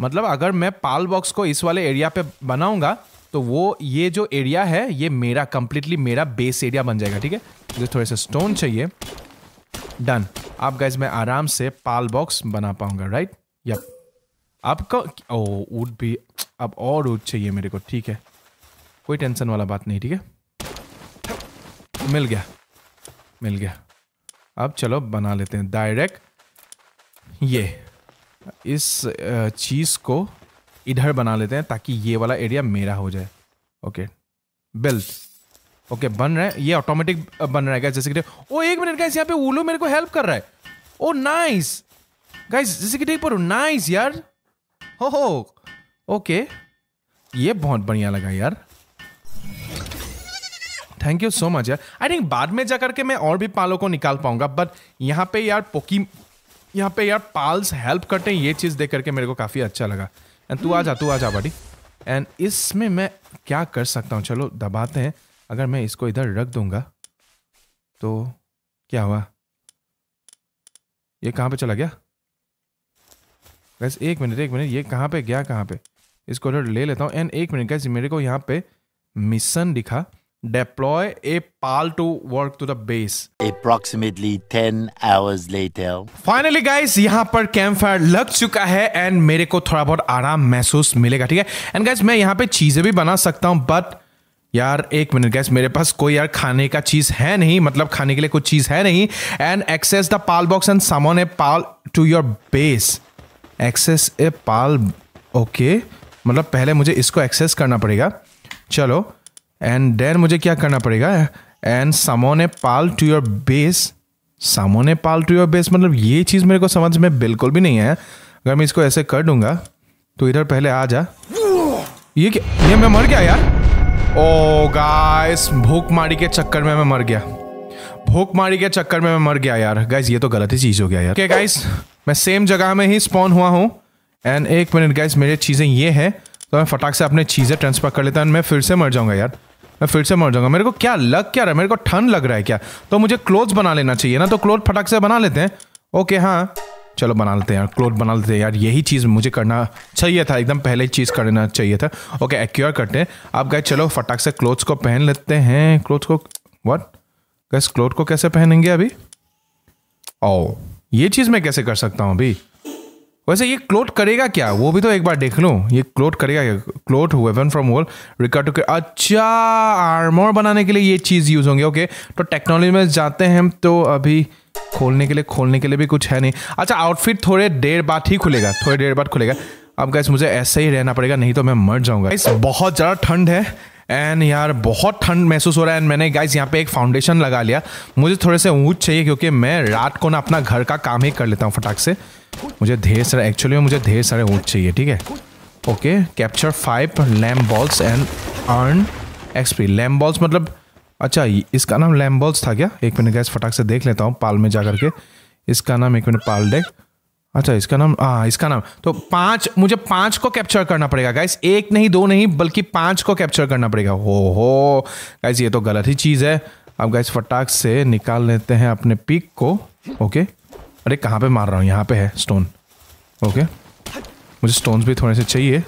मतलब अगर मैं पाल बॉक्स को इस वाले एरिया पे बनाऊंगा तो वो ये जो एरिया है ये मेरा कंप्लीटली मेरा बेस एरिया बन जाएगा ठीक है मुझे थोड़े से स्टोन चाहिए डन आप गैस मैं आराम से पाल बॉक्स बना पाऊंगा राइट यप आपका ओ वुड भी अब और वुड चाहिए मेरे को ठीक है कोई टेंशन वाला बात नहीं ठीक है मिल गया मिल गया अब चलो बना लेते हैं डायरेक्ट ये इस चीज़ को इधर बना लेते हैं ताकि ये वाला एरिया मेरा हो जाए ओके बिल्ड ओके बन रहा है ये ऑटोमेटिक बन रहा है जैसे कि ओ एक मिनट गाइस यहाँ पे उलू मेरे को हेल्प कर रहा है ओ नाइस गाइस जैसे कि देख पा नाइस यार हो हो ओके ये बहुत बढ़िया लगा यार थैंक यू सो मच यार आई थिंक बाद में जा करके मैं और भी पालों को निकाल पाऊंगा बट यहाँ पे यार पोकी यहाँ पे यार पाल्स हेल्प करते हैं ये चीज़ देख करके मेरे को काफ़ी अच्छा लगा एंड तू आ जा तू आ जा बड़ी एंड इसमें मैं क्या कर सकता हूँ चलो दबाते हैं अगर मैं इसको इधर रख दूंगा तो क्या हुआ ये कहाँ पे चला गया गैस एक मिनट एक मिनट ये कहाँ पे गया कहाँ पे इसको ऑर्डर ले लेता हूँ एंड एक मिनट गैस मेरे को यहाँ पे मिशन दिखा deploy a pal to work to the base approximately ten hours later finally guys यहाँ पर कैंप फायर लग चुका है एंड मेरे को थोड़ा बहुत आराम महसूस मिलेगा ठीक है एंड गाइस मैं यहाँ पे चीज़ें भी बना सकता हूँ बट यार एक मिनट गैस मेरे पास कोई यार खाने का चीज़ है नहीं मतलब खाने के लिए कुछ चीज़ है नहीं and access the pal box and summon a pal to your base access a pal okay मतलब पहले मुझे इसको एक्सेस करना पड़ेगा चलो एंड देन मुझे क्या करना पड़ेगा and a pal to your base a pal to your base मतलब ये चीज़ मेरे को समझ में बिल्कुल भी नहीं है अगर मैं इसको ऐसे कर दूंगा तो इधर पहले आ जा ये क्या ये मैं मर गया यार ओ oh, गाइस भूख मारी के चक्कर में मैं मर गया भूख मारी के चक्कर में मैं मर गया यार गाइस ये तो गलत ही चीज़ हो गया यार ओके okay, गाइस मैं सेम जगह में ही स्पॉन हुआ हूँ एंड एक मिनट गैस मेरे चीज़ें ये है तो मैं फटाक से अपने चीज़ें ट्रांसफर कर लेता हूँ मैं फिर से मर जाऊँगा यार मैं फिर से मर जाऊँगा मेरे को क्या लग क्या रहा है मेरे को ठंड लग रहा है क्या तो मुझे क्लोथ्स बना लेना चाहिए ना तो क्लोथ फटाक से बना लेते हैं ओके हाँ चलो बना लेते हैं यार क्लोथ बना लेते हैं यार यही चीज़ मुझे करना चाहिए था एकदम पहले ही चीज़ करना चाहिए था ओके एक्योर करते हैं आप गए चलो फटाक से क्लोथ्स को पहन लेते हैं क्लोथ्स को वट गैस क्लोथ को कैसे पहनेंगे अभी ओ oh. ये चीज मैं कैसे कर सकता हूं अभी वैसे ये क्लोट करेगा क्या वो भी तो एक बार देख लो ये क्लोट करेगा क्या cloth weapon from wall record to अच्छा आर्मोर बनाने के लिए ये चीज़ यूज़ होंगे ओके तो टेक्नोलॉजी में जाते हैं तो अभी खोलने के लिए खोलने के लिए भी कुछ है नहीं अच्छा आउटफिट थोड़े देर बाद ही खुलेगा थोड़ी देर बाद खुलेगा अब गैस मुझे ऐसे ही रहना पड़ेगा नहीं तो मैं मर जाऊंगा इस बहुत ज़्यादा ठंड है एंड यार बहुत ठंड महसूस हो रहा है एंड मैंने गाइस यहाँ पे एक फाउंडेशन लगा लिया मुझे थोड़े से ऊँच चाहिए क्योंकि मैं रात को ना अपना घर का काम ही कर लेता हूँ फटाक से मुझे ढेर सारे एक्चुअली में मुझे ढेर सारे ऊँच चाहिए ठीक है okay capture five Lamballs and earn XP Lamballs मतलब अच्छा इसका नाम लैम बॉल्स था क्या एक मिनट गैस फटाक से देख लेता हूँ पाल में जा करके इसका नाम एक मिनट पाल डेक अच्छा इसका नाम हाँ इसका नाम तो पांच मुझे पांच को कैप्चर करना पड़ेगा गाइस एक नहीं दो नहीं बल्कि पांच को कैप्चर करना पड़ेगा हो हो गाइस ये तो गलत ही चीज़ है अब गाइस फटाक से निकाल लेते हैं अपने पिक को ओके अरे कहाँ पे मार रहा हूँ यहाँ पे है स्टोन ओके मुझे स्टोन्स भी थोड़े से चाहिए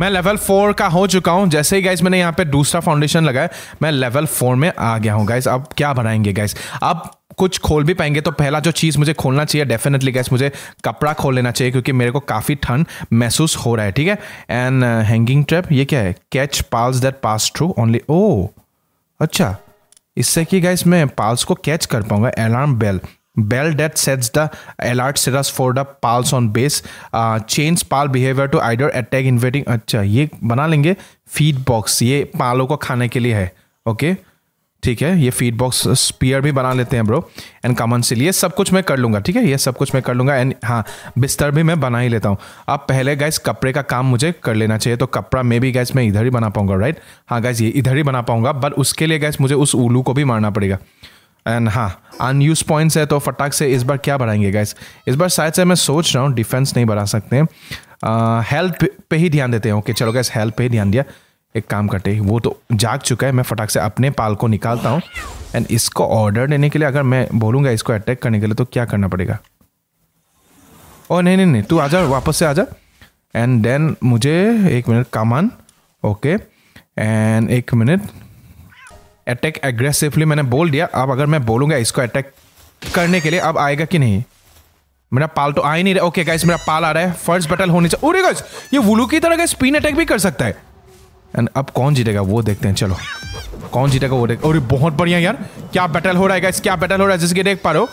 मैं लेवल फोर का हो चुका हूँ जैसे ही गाइज मैंने यहाँ पे दूसरा फाउंडेशन लगाया मैं लेवल फोर में आ गया हूँ गाइज अब क्या बनाएंगे गाइज अब कुछ खोल भी पाएंगे तो पहला जो चीज़ मुझे खोलना चाहिए डेफिनेटली गैस मुझे कपड़ा खोल लेना चाहिए क्योंकि मेरे को काफ़ी ठंड महसूस हो रहा है ठीक है एंड हैंगिंग ट्रैप ये क्या है catch pals that pass through only oh अच्छा इससे कि गैस मैं पाल्स को कैच कर पाऊंगा alarm bell bell that sets the alert serious for the pals on base change pal behavior to idle attack inviting अच्छा ये बना लेंगे फीड बॉक्स ये पालों को खाने के लिए है ओके okay? ठीक है ये फीड बॉक्स स्पीयर भी बना लेते हैं ब्रो एंड कमन सिल ये सब कुछ मैं कर लूँगा ठीक है ये सब कुछ मैं कर लूँगा एंड हाँ बिस्तर भी मैं बना ही लेता हूँ अब पहले गैस कपड़े का काम मुझे कर लेना चाहिए तो कपड़ा में भी गैस मैं इधर ही बना पाऊँगा राइट हाँ गैस ये इधर ही बना पाऊँगा बट उसके लिए गैस मुझे उस उल्लू को भी मारना पड़ेगा एंड हाँ अनयूज पॉइंट्स है तो फटाक से इस बार क्या बढ़ाएंगे गैस इस बार शायद से मैं सोच रहा हूँ डिफेंस नहीं बढ़ा सकते हैं हेल्थ uh, पे ही ध्यान देते हैं ओके चलो गैस हेल्थ पे ही ध्यान दिया एक काम करते हैं वो तो जाग चुका है मैं फटाक से अपने पाल को निकालता हूँ एंड इसको ऑर्डर देने के लिए अगर मैं बोलूँगा इसको अटैक करने के लिए तो क्या करना पड़ेगा ओ oh, नहीं नहीं नहीं तू आ जा वापस से आ जा एंड देन मुझे एक मिनट कामान ओके एंड एक मिनट अटैक एग्रेसिवली मैंने बोल दिया अब अगर मैं बोलूँगा इसको अटैक करने के लिए अब आएगा कि नहीं मेरा पाल तो आ ही नहीं रहा ओके गाइस मेरा पाल आ रहा है फर्स्ट बटल होनी चाहिए गाइस ये वुलू की तरह का स्पिन अटैक भी कर सकता है एंड अब कौन जीतेगा वो देखते हैं चलो कौन जीतेगा वो देख अरे बहुत बढ़िया यार क्या बैटल हो रहा है क्या बैटल हो रहा है जिसके देख पा रहे हो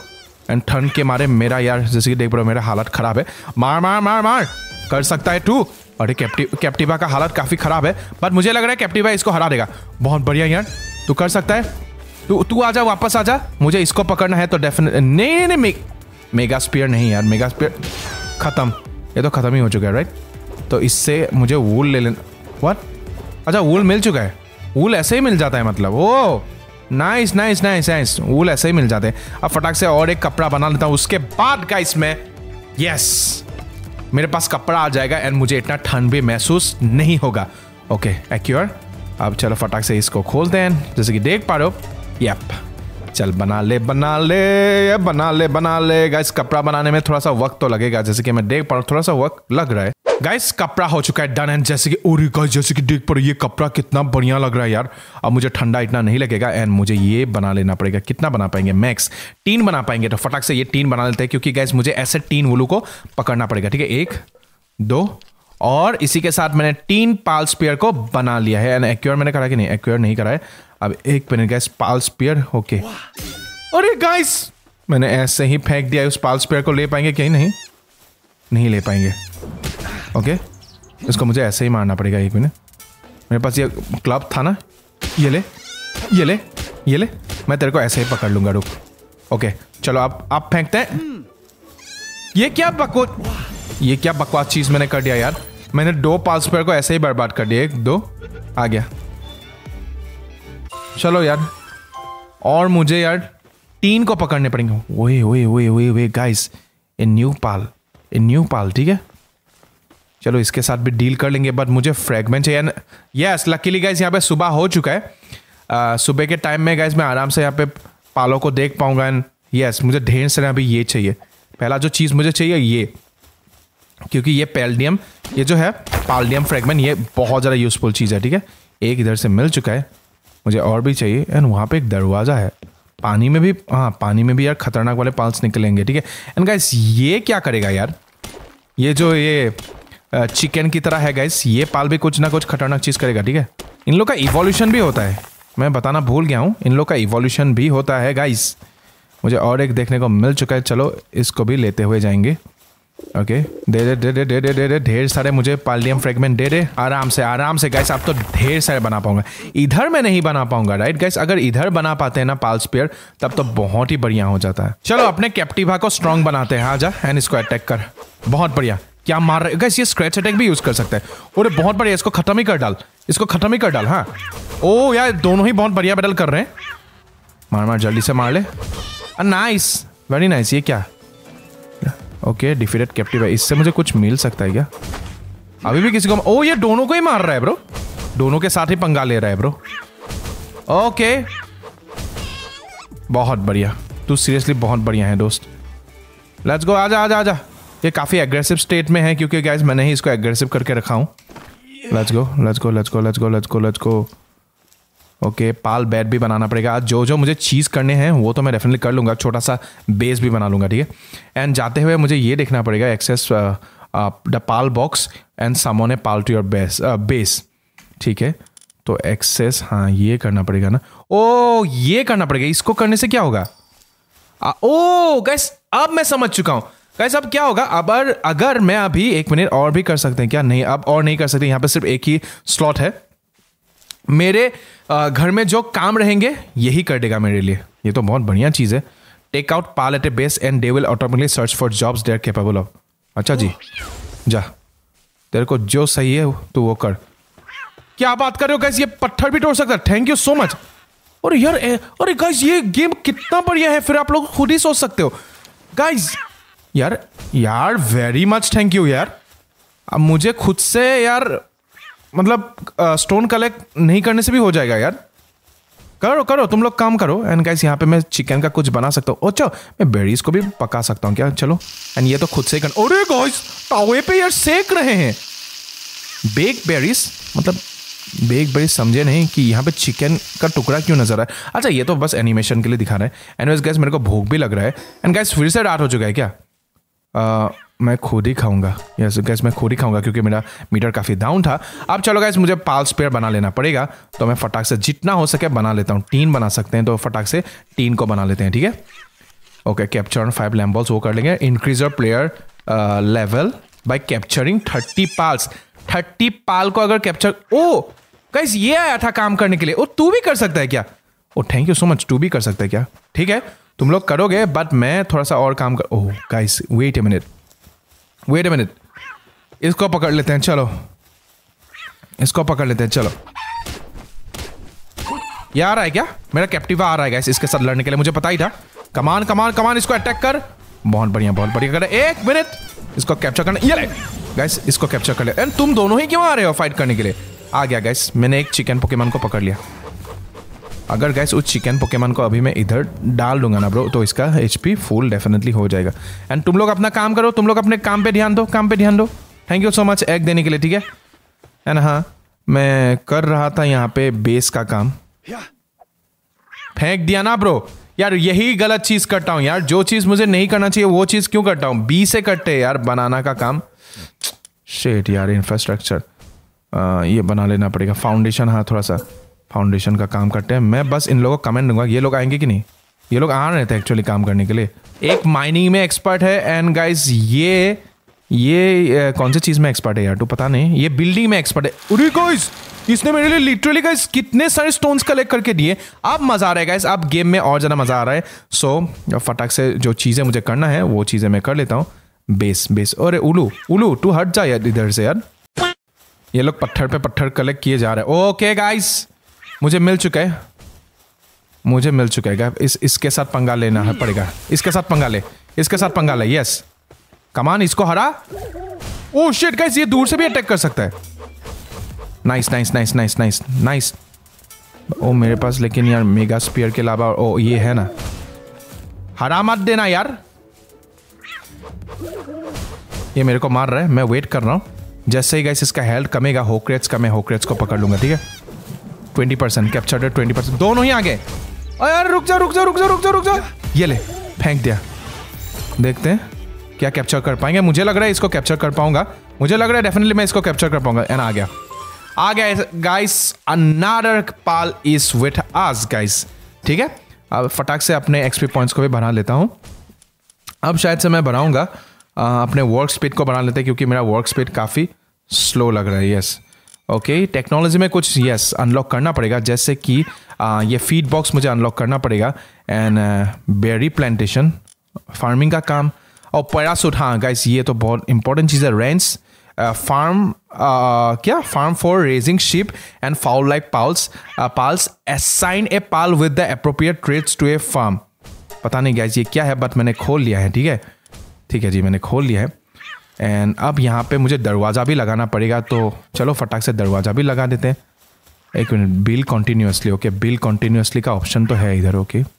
एंड ठंड के मारे मेरा यार जैसे कि देख पा रहे हो मेरा हालत खराब है मार मार मार मार कर सकता है तू अरे कैप्टी कैप्टिवा का हालत काफ़ी ख़राब है बट मुझे लग रहा है कैप्टिवा इसको हरा देगा बहुत बढ़िया यार तू कर सकता है तू तू आ जा वापस आ जा मुझे इसको पकड़ना है तो डेफिनेट नहीं नहीं नहीं मे, मेगा स्पियर नहीं यार मेगा स्पियर ख़त्म ये तो ख़त्म ही हो चुका है राइट तो इससे मुझे वूल ले लेना वट अच्छा वूल मिल चुका है वूल ऐसे ही मिल जाता है मतलब oh nice nice nice nice wool ऐसे ही मिल जाते हैं अब फटाक से और एक कपड़ा बना लेता हूँ उसके बाद का इसमें यस मेरे पास कपड़ा आ जाएगा एंड मुझे इतना ठंड भी महसूस नहीं होगा ओके एक्योर अब चलो फटाक से इसको खोलते हैं जैसे कि देख पा रहे हो यप चल बना ले बना ले बना ले बना ले गाइस कपड़ा बनाने में थोड़ा सा वक्त तो लगेगा जैसे कि मैं देख पा रहा हूँ थोड़ा सा वक्त लग रहा है गाइस कपड़ा हो चुका है डन एंड जैसे कि ओरी गाइस जैसे कि देख पर ये कपड़ा कितना बढ़िया लग रहा है यार अब मुझे ठंडा इतना नहीं लगेगा एंड मुझे ये बना लेना पड़ेगा कितना बना पाएंगे मैक्स टीन बना पाएंगे तो फटाक से ये टीन बना लेते हैं क्योंकि गाइस मुझे ऐसे टीन वुलू को पकड़ना पड़ेगा ठीक है एक दो और इसी के साथ मैंने तीन पाल स्पेयर को बना लिया है एंड एक्योर मैंने करा कि नहीं एक्योर नहीं करा है अब एक minute guys pal spare okay अरे गाइस मैंने ऐसे ही फेंक दिया उस पाल स्पेयर को ले पाएंगे कहीं नहीं नहीं ले पाएंगे ओके इसको मुझे ऐसे ही मारना पड़ेगा एक मिनट मेरे पास ये क्लब था ना ये ले ये ले ये ले मैं तेरे को ऐसे ही पकड़ लूंगा रुक ओके चलो आप आप फेंकते हैं ये क्या बको ये क्या बकवास चीज़ मैंने कर दिया यार मैंने दो पास पर को ऐसे ही बर्बाद कर दिया एक दो आ गया चलो यार और मुझे यार तीन को पकड़ने पड़ेंगे ओए ओए ओए ओए ओए guys a new pal a new pal ठीक है चलो इसके साथ भी डील कर लेंगे बट मुझे फ्रेगमेंट चाहिए यस लकीली गाइज यहाँ पे सुबह हो चुका है uh, सुबह के टाइम में गाइज मैं आराम से यहाँ पे पालों को देख पाऊंगा एंड यस मुझे ढेर सारे अभी ये चाहिए पहला जो चीज़ मुझे चाहिए ये क्योंकि ये पेल्डियम ये जो है पालडियम फ्रेगमेंट ये बहुत ज़्यादा यूज़फुल चीज़ है ठीक है एक इधर से मिल चुका है मुझे और भी चाहिए एंड वहाँ पे एक दरवाज़ा है पानी में भी हाँ पानी में भी यार खतरनाक वाले पाल्स निकलेंगे ठीक है एंड गाइस ये क्या करेगा यार ये जो ये चिकन की तरह है गाइस ये पाल भी कुछ ना कुछ खतरनाक चीज़ करेगा ठीक है इन लोग का इवोल्यूशन भी होता है मैं बताना भूल गया हूँ इन लोग का इवोल्यूशन भी होता है गाइस मुझे और एक देखने को मिल चुका है चलो इसको भी लेते हुए जाएंगे ओके दे दे दे दे दे दे दे दे ढेर सारे मुझे पालियम फ्रेगमेंट दे दे आराम से आराम से गैस आप तो ढेर सारे बना पाऊंगा इधर मैं नहीं बना पाऊंगा राइट गैस अगर इधर बना पाते हैं ना पाल स्पेयर तब तो बहुत ही बढ़िया हो जाता है चलो अपने कैप्टिवा को स्ट्रांग बनाते हैं आजा एंड इसको अटैक कर बहुत बढ़िया क्या मार रहे गैस ये स्क्रैच अटैक भी यूज कर सकते हैं अरे बहुत बढ़िया इसको खत्म ही कर डाल इसको खत्म ही कर डाल हाँ ओ यार दोनों ही बहुत बढ़िया बैटल कर रहे हैं मार मार जल्दी से मार ले नाइस वेरी नाइस ये क्या ओके डिफीटेड कैप्टिव है इससे मुझे कुछ मिल सकता है क्या अभी भी किसी को ओ ये दोनों को ही मार रहा है ब्रो दोनों के साथ ही पंगा ले रहा है ब्रो ओके बहुत बढ़िया तू सीरियसली बहुत बढ़िया है दोस्त लेट्स गो आजा आजा आजा ये काफ़ी एग्रेसिव स्टेट में है क्योंकि गैस मैंने ही इसको एग्रेसिव करके रखा हूँ लज go let's go let's go let's go let's go let's go okay pal bed भी बनाना पड़ेगा आज जो जो मुझे चीज़ करने हैं वो तो मैं डेफिनेटली कर लूँगा छोटा सा बेस भी बना लूँगा ठीक है एंड जाते हुए मुझे ये देखना पड़ेगा access the uh, uh, pal box and summon pal to your base base ठीक है तो एक्सेस हाँ ये करना पड़ेगा ना ओ oh, ये करना पड़ेगा इसको करने से क्या होगा आ, ओ oh, गैस अब मैं समझ चुका हूँ गाइस अब क्या होगा अगर अगर मैं अभी एक मिनट और भी कर सकते हैं क्या नहीं अब और नहीं कर सकते यहाँ पर सिर्फ एक ही स्लॉट है मेरे घर में जो काम रहेंगे यही कर देगा मेरे लिए ये तो बहुत बढ़िया चीज़ है take out pal at a base and they will automatically search for jobs they're capable of अच्छा जी जा तेरे को जो सही है तो वो कर क्या बात कर रहे हो गैस ये पत्थर भी तोड़ सकता है थैंक यू सो मच और यार अरे गाइस ये गेम कितना बढ़िया है फिर आप लोग खुद ही सोच सकते हो गाइस यार यार वेरी मच थैंक यू यार अब मुझे खुद से यार मतलब स्टोन कलेक्ट नहीं करने से भी हो जाएगा यार करो करो तुम लोग काम करो एंड गाइस यहाँ पे मैं चिकन का कुछ बना सकता हूँ अच्छा मैं बेरीज को भी पका सकता हूँ क्या चलो एंड ये तो खुद से कर अरे गाइस पे यार सेक रहे हैं बेक बेरीज मतलब बेग बेरीज समझे नहीं कि यहाँ पे चिकन का टुकड़ा क्यों नजर आया अच्छा ये तो बस एनिमेशन के लिए दिखा रहे हैं एनवेज गैस मेरे को भूख भी लग रहा है एंड गैस फिर से रात हो चुका है क्या मैं खुद ही खाऊंगा यस गैस मैं खुद ही खाऊंगा क्योंकि मेरा मीटर काफ़ी डाउन था अब चलो गैस मुझे पाल स्पेयर बना लेना पड़ेगा तो मैं फटाक से जितना हो सके बना लेता हूँ टीन बना सकते हैं तो फटाक से टीन को बना लेते हैं ठीक है okay capture on five Lamballs वो कर लेंगे increase your player level by capturing thirty pals thirty pal को अगर कैप्चर ओ गैस ये आया था काम करने के लिए ओ तू भी कर सकता है क्या oh thank you so much तू भी कर सकता है क्या ठीक है तुम लोग करोगे बट मैं थोड़ा सा और काम कर oh guys wait a minute wait a minute इसको पकड़ लेते हैं चलो इसको पकड़ लेते हैं चलो ये आ रहा है क्या मेरा कैप्टिवा आ रहा है गाइस इसके साथ लड़ने के लिए मुझे पता ही था कमान कमान कमान इसको अटैक कर बहुत बढ़िया बहुत बढ़िया कर एक मिनट इसको कैप्चर करना ये ले गाइस इसको कैप्चर कर ले एंड तुम दोनों ही क्यों आ रहे हो फाइट करने के लिए आ गया गाइस मैंने एक चिकन पोकेमन को पकड़ लिया अगर गैस उस चिकन पोकेमन को अभी मैं इधर डाल दूंगा ना ब्रो तो इसका एच फुल डेफिनेटली हो जाएगा एंड तुम लोग अपना काम करो तुम लोग अपने काम पे ध्यान दो काम पे ध्यान दो thank you so much egg देने के लिए ठीक है एंड हाँ मैं कर रहा था यहाँ पे बेस का काम फेंक दिया ना ब्रो यार यही गलत चीज़ करता हूँ यार जो चीज़ मुझे नहीं करना चाहिए वो चीज़ क्यों करता हूँ बी से कटते यार बनाना का काम शेट यार इंफ्रास्ट्रक्चर ये बना लेना पड़ेगा फाउंडेशन हाँ थोड़ा सा फाउंडेशन का काम करते हैं मैं बस इन लोगों को कमेंट दूंगा ये लोग आएंगे कि नहीं ये लोग आ रहे थे एक्चुअली काम करने के लिए एक माइनिंग में एक्सपर्ट है एंड गाइज ये ये कौन सी चीज़ में एक्सपर्ट है यार तू पता नहीं ये बिल्डिंग में एक्सपर्ट है उरी गाइस इसने मेरे लिए लिटरली गाइस कितने सारे स्टोन्स कलेक्ट करके दिए अब मज़ा आ रहा है गाइस अब गेम में और ज़्यादा मज़ा आ रहा है सो so, फटाक से जो चीज़ें मुझे करना है वो चीज़ें मैं कर लेता हूँ बेस बेस अरे उलू उलू तू हट जा यार इधर से यार ये लोग पत्थर पे पत्थर कलेक्ट किए जा रहे हैं ओके गाइस मुझे मिल चुका है मुझे मिल चुका है इस इसके साथ पंगा लेना है पड़ेगा इसके साथ पंगा ले इसके साथ पंगा ले यस कमान इसको हरा ओ शिट गाइस ये दूर से भी अटैक कर सकता है nice nice nice nice nice nice oh मेरे पास लेकिन यार मेगा स्पीयर के अलावा ओ oh, ये है ना हरा मत देना यार ये मेरे को मार रहा है मैं वेट कर रहा हूँ जैसे ही गाइस इसका हेल्थ कमेगा होक्रेट्स का मैं होक्रेट्स को पकड़ लूंगा ठीक है twenty percent capture twenty percent दोनों ही आगे यार रुक जा रुक जा रुक जा रुक जा रुक जा ये ले फेंक दिया देखते हैं क्या कैप्चर कर पाएंगे मुझे लग रहा है इसको कैप्चर कर पाऊंगा मुझे लग रहा है डेफिनेटली मैं इसको कैप्चर कर पाऊंगा एंड आ गया आ गया guys another pal is with आज गाइस ठीक है अब फटाक से अपने एक्सपी पॉइंट्स को भी बना लेता हूँ अब शायद से मैं बनाऊँगा अपने वर्क स्पीड को बना लेते हैं क्योंकि मेरा वर्क स्पीड काफ़ी स्लो लग रहा है यस ओके okay, टेक्नोलॉजी में कुछ यस yes, अनलॉक करना पड़ेगा जैसे कि आ, ये फीड बॉक्स मुझे अनलॉक करना पड़ेगा एंड बेरी प्लांटेशन फार्मिंग का काम और पैरासूट हाँ गाइस ये तो बहुत इंपॉर्टेंट चीज़ है रेंस फार्म uh, uh, क्या farm for raising sheep and fowl like pals pals assign a pal with the appropriate traits to a farm पता नहीं गाइस ये क्या है बट मैंने खोल लिया है ठीक है ठीक है जी मैंने खोल लिया है एंड अब यहाँ पे मुझे दरवाज़ा भी लगाना पड़ेगा तो चलो फटाक से दरवाज़ा भी लगा देते हैं एक minute build continuously okay build continuously का ऑप्शन तो है इधर ओके okay.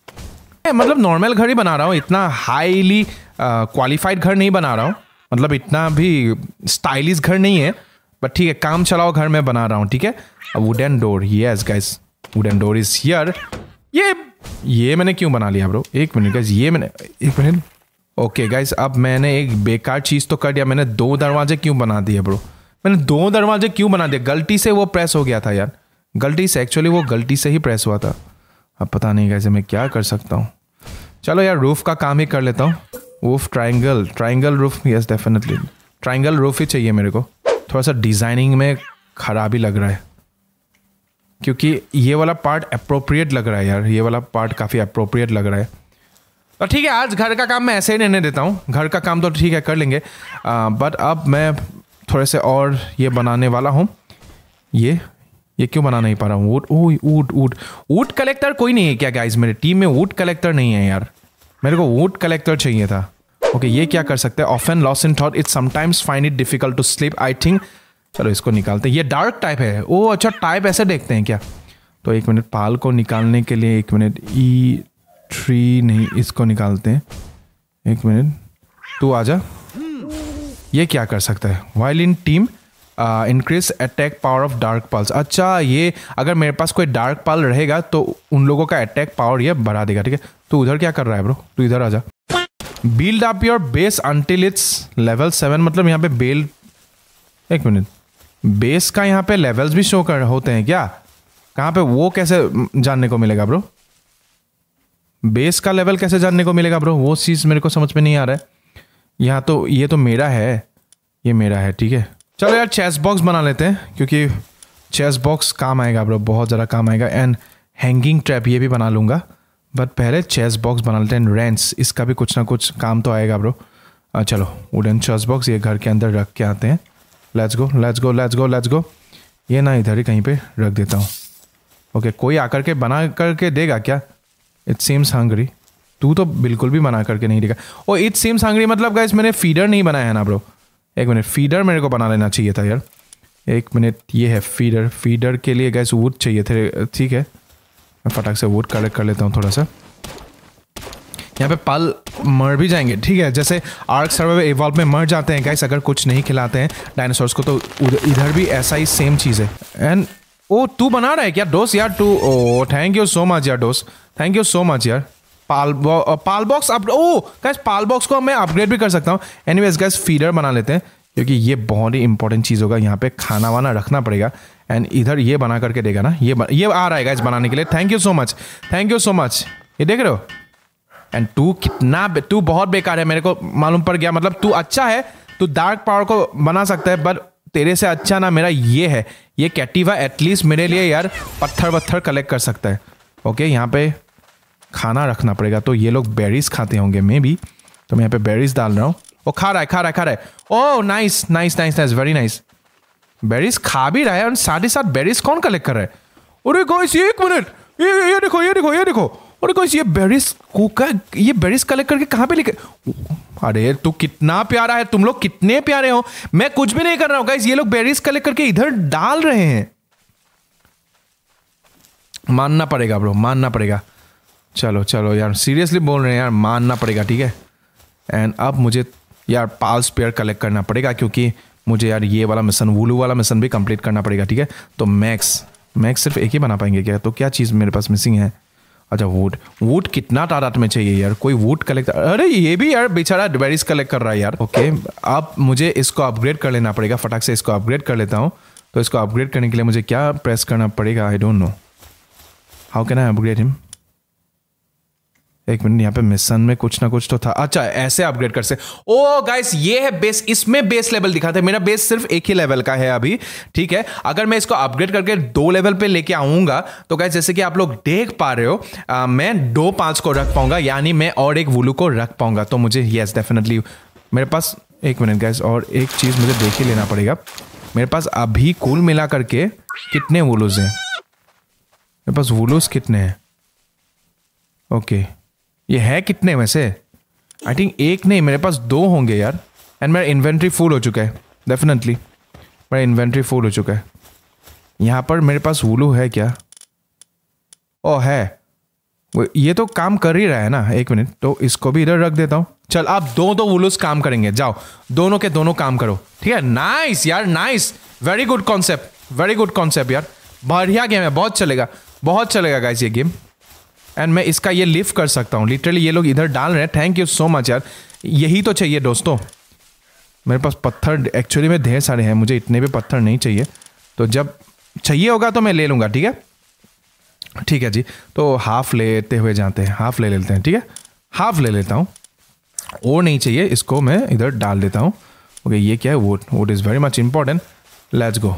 मतलब नॉर्मल घर ही बना रहा हूँ इतना हाईली क्वालिफाइड uh, घर नहीं बना रहा हूँ मतलब इतना भी स्टाइलिश घर नहीं है बट ठीक है काम चलाओ घर में बना रहा हूँ ठीक है wooden door yes guys wooden door is here ये ये मैंने क्यों बना लिया ब्रो एक मिनट गाइस ये मैंने एक मिनट ओके okay गाइस अब मैंने एक बेकार चीज़ तो कर दिया मैंने दो दरवाजे क्यों बना दिए ब्रो मैंने दो दरवाजे क्यों बना दिए गलती से वो प्रेस हो गया था यार गलती से एक्चुअली वो गलती से ही प्रेस हुआ था अब पता नहीं कैसे मैं क्या कर सकता हूँ चलो यार रूफ का काम ही कर लेता हूँ roof triangle triangle roof yes definitely triangle roof ही चाहिए मेरे को थोड़ा सा डिज़ाइनिंग में खराबी लग रहा है क्योंकि ये वाला पार्ट अप्रोप्रिएट लग रहा है यार ये वाला पार्ट काफ़ी अप्रोप्रिएट लग रहा है और ठीक है आज घर का काम मैं ऐसे ही रहने देता हूँ घर का काम तो ठीक है कर लेंगे बट अब मैं थोड़े से और ये बनाने वाला हूँ ये ये क्यों बना नहीं पा रहा हूँ वोट ओ ऊट ऊट ऊट कलेक्टर कोई नहीं है क्या गाइज मेरे टीम में ऊट कलेक्टर नहीं है यार मेरे को वोट कलेक्टर चाहिए था ओके okay, ये क्या कर सकते हैं often lost in thought it's sometimes find it difficult to sleep I think चलो इसको निकालते हैं ये डार्क टाइप है ओ अच्छा टाइप ऐसे देखते हैं क्या तो एक मिनट पाल को निकालने के लिए एक मिनट ई e, ट्री नहीं इसको निकालते हैं एक मिनट तू आजा ये क्या कर सकता है violin team increase attack power of dark pals अच्छा ये अगर मेरे पास कोई डार्क पाल रहेगा तो उन लोगों का अटैक पावर ये बढ़ा देगा ठीक है तू उधर क्या कर रहा है ब्रो तू इधर आ जा build up your base until it's level seven मतलब यहाँ पे बेल एक मिनट बेस का यहाँ पे लेवल्स भी शो कर होते हैं क्या कहाँ पे वो कैसे जानने को मिलेगा ब्रो बेस का लेवल कैसे जानने को मिलेगा ब्रो वो चीज़ मेरे को समझ में नहीं आ रहा है यहाँ तो ये तो मेरा है ये मेरा है ठीक है चलो यार चेस बॉक्स बना लेते हैं क्योंकि चेस बॉक्स काम आएगा ब्रो बहुत ज़्यादा काम आएगा एंड हैंगिंग ट्रैप ये भी बना लूँगा बट पहले चेस बॉक्स बना लेते हैं रेंस इसका भी कुछ ना कुछ काम तो आएगा ब्रो चलो वुडन चेस बॉक्स ये घर के अंदर रख के आते हैं let's go let's go let's go let's go ये ना इधर ही कहीं पे रख देता हूँ ओके कोई आकर के बना करके देगा क्या इट सेम्स हंगरी तू तो बिल्कुल भी मना करके नहीं देखा ओ इट सेम्स हंगरी मतलब गाइस मैंने फीडर नहीं बनाया है ना ब्रो एक मिनट फीडर मेरे को बना लेना चाहिए था यार एक मिनट ये है फीडर फीडर के लिए गैस वुड चाहिए थे ठीक है मैं फटाक से वुड कलेक्ट कर लेता हूँ थोड़ा सा यहाँ पे पल मर भी जाएंगे ठीक है जैसे आर्क सर्वे इवॉल्व में मर जाते हैं गैस अगर कुछ नहीं खिलाते हैं डायनासोर्स को तो इधर भी ऐसा ही सेम चीज़ है एंड ओ तू बना रहा है क्या डोस यार too oh thank you so much यार डोस थैंक यू सो मच यार पाल बॉ pal box up oh guys pal box को मैं अपग्रेड भी कर सकता हूँ एनी वेज गैस फीडर बना लेते हैं क्योंकि ये बहुत ही इंपॉर्टेंट चीज़ होगा यहाँ पे खाना वाना रखना पड़ेगा एंड इधर ये बना करके देगा ना ये ये आ रहा है गैस बनाने के लिए thank you so much thank you so much ये देख रहे हो एंड तू कितना तू बहुत बेकार है मेरे को मालूम पड़ गया मतलब तू अच्छा है तू डार्क पावर को बना सकता है बट तेरे से अच्छा ना मेरा ये है ये कैटिवा एटलीस्ट मेरे लिए यार पत्थर वत्थर कलेक्ट कर सकता है ओके यहाँ पे खाना रखना पड़ेगा तो ये लोग बेरीज खाते होंगे मे भी तो मैं यहाँ पे बेरीज डाल रहा हूँ वो खा रहा है खा रहा है खा रहा है oh nice nice nice nice very nice berries खा भी रहा है और साथ ही साथ बेरीज कौन कलेक्ट कर रहा है अरे गाइस एक मिनट ये ये देखो ये देखो ये देखो और ये बेरिस का ये बेरिस कलेक्ट करके कहाँ पे लेके अरे तू कितना प्यारा है तुम लोग कितने प्यारे हो मैं कुछ भी नहीं कर रहा हूं गाइस ये लोग बेरिस कलेक्ट करके इधर डाल रहे हैं मानना पड़ेगा ब्रो मानना पड़ेगा चलो चलो यार सीरियसली बोल रहे हैं यार मानना पड़ेगा ठीक है एंड अब मुझे यार पाल्स पेयर कलेक्ट करना पड़ेगा क्योंकि मुझे यार ये वाला मिशन वुलू वाला मिशन भी कंप्लीट करना पड़ेगा ठीक है तो मैक्स मैक्स सिर्फ एक ही बना पाएंगे क्या तो क्या चीज़ मेरे पास मिसिंग है अच्छा वोट वोट कितना तादाद में चाहिए यार कोई वोट कलेक्ट अरे ये भी यार बेचारा बेरीज कलेक्ट कर रहा है यार ओके आप मुझे इसको अपग्रेड कर लेना पड़ेगा फटाक से इसको अपग्रेड कर लेता हूँ तो इसको अपग्रेड करने के लिए मुझे क्या प्रेस करना पड़ेगा I don't know how can I upgrade him एक मिनट यहाँ पे मिसन में कुछ ना कुछ तो था अच्छा ऐसे अपग्रेड कर से ओ गाइस ये है बेस इसमें बेस लेवल दिखाते था मेरा बेस सिर्फ एक ही लेवल का है अभी ठीक है अगर मैं इसको अपग्रेड करके दो लेवल पे लेके आऊंगा तो गाइस जैसे कि आप लोग देख पा रहे हो आ, मैं दो पांच को रख पाऊंगा यानी मैं और एक वुलू को रख पाऊंगा तो मुझे येस डेफिनेटली मेरे पास एक मिनट गैस और एक चीज़ मुझे देख ही लेना पड़ेगा मेरे पास अभी कुल मिला करके कितने वुलूज हैं मेरे पास वुलूज कितने हैं ओके okay. ये है कितने वैसे आई थिंक एक नहीं मेरे पास दो होंगे यार एंड मेरा इन्वेंट्री फुल हो चुका है डेफिनेटली मेरा इन्वेंट्री फुल हो चुका है यहाँ पर मेरे पास वुलू है क्या ओ oh, है ये तो काम कर ही रहा है ना एक मिनट तो इसको भी इधर रख देता हूँ चल आप दो दो वुलूस काम करेंगे जाओ दोनों के दोनों काम करो ठीक है नाइस यार nice very good concept very good concept यार बढ़िया गेम है बहुत चलेगा बहुत चलेगा गाइस ये गेम एंड मैं इसका ये लिफ्ट कर सकता हूँ लिटरली ये लोग इधर डाल रहे हैं थैंक यू सो मच यार यही तो चाहिए दोस्तों मेरे पास पत्थर एक्चुअली में ढेर सारे हैं मुझे इतने भी पत्थर नहीं चाहिए तो जब चाहिए होगा तो मैं ले लूँगा ठीक है ठीक है जी तो हाफ लेते हुए जाते हैं हाफ ले लेते हैं ठीक है हाफ ले लेता हूँ और नहीं चाहिए इसको मैं इधर डाल देता हूँ ओके ये क्या है wood wood is very much important let's go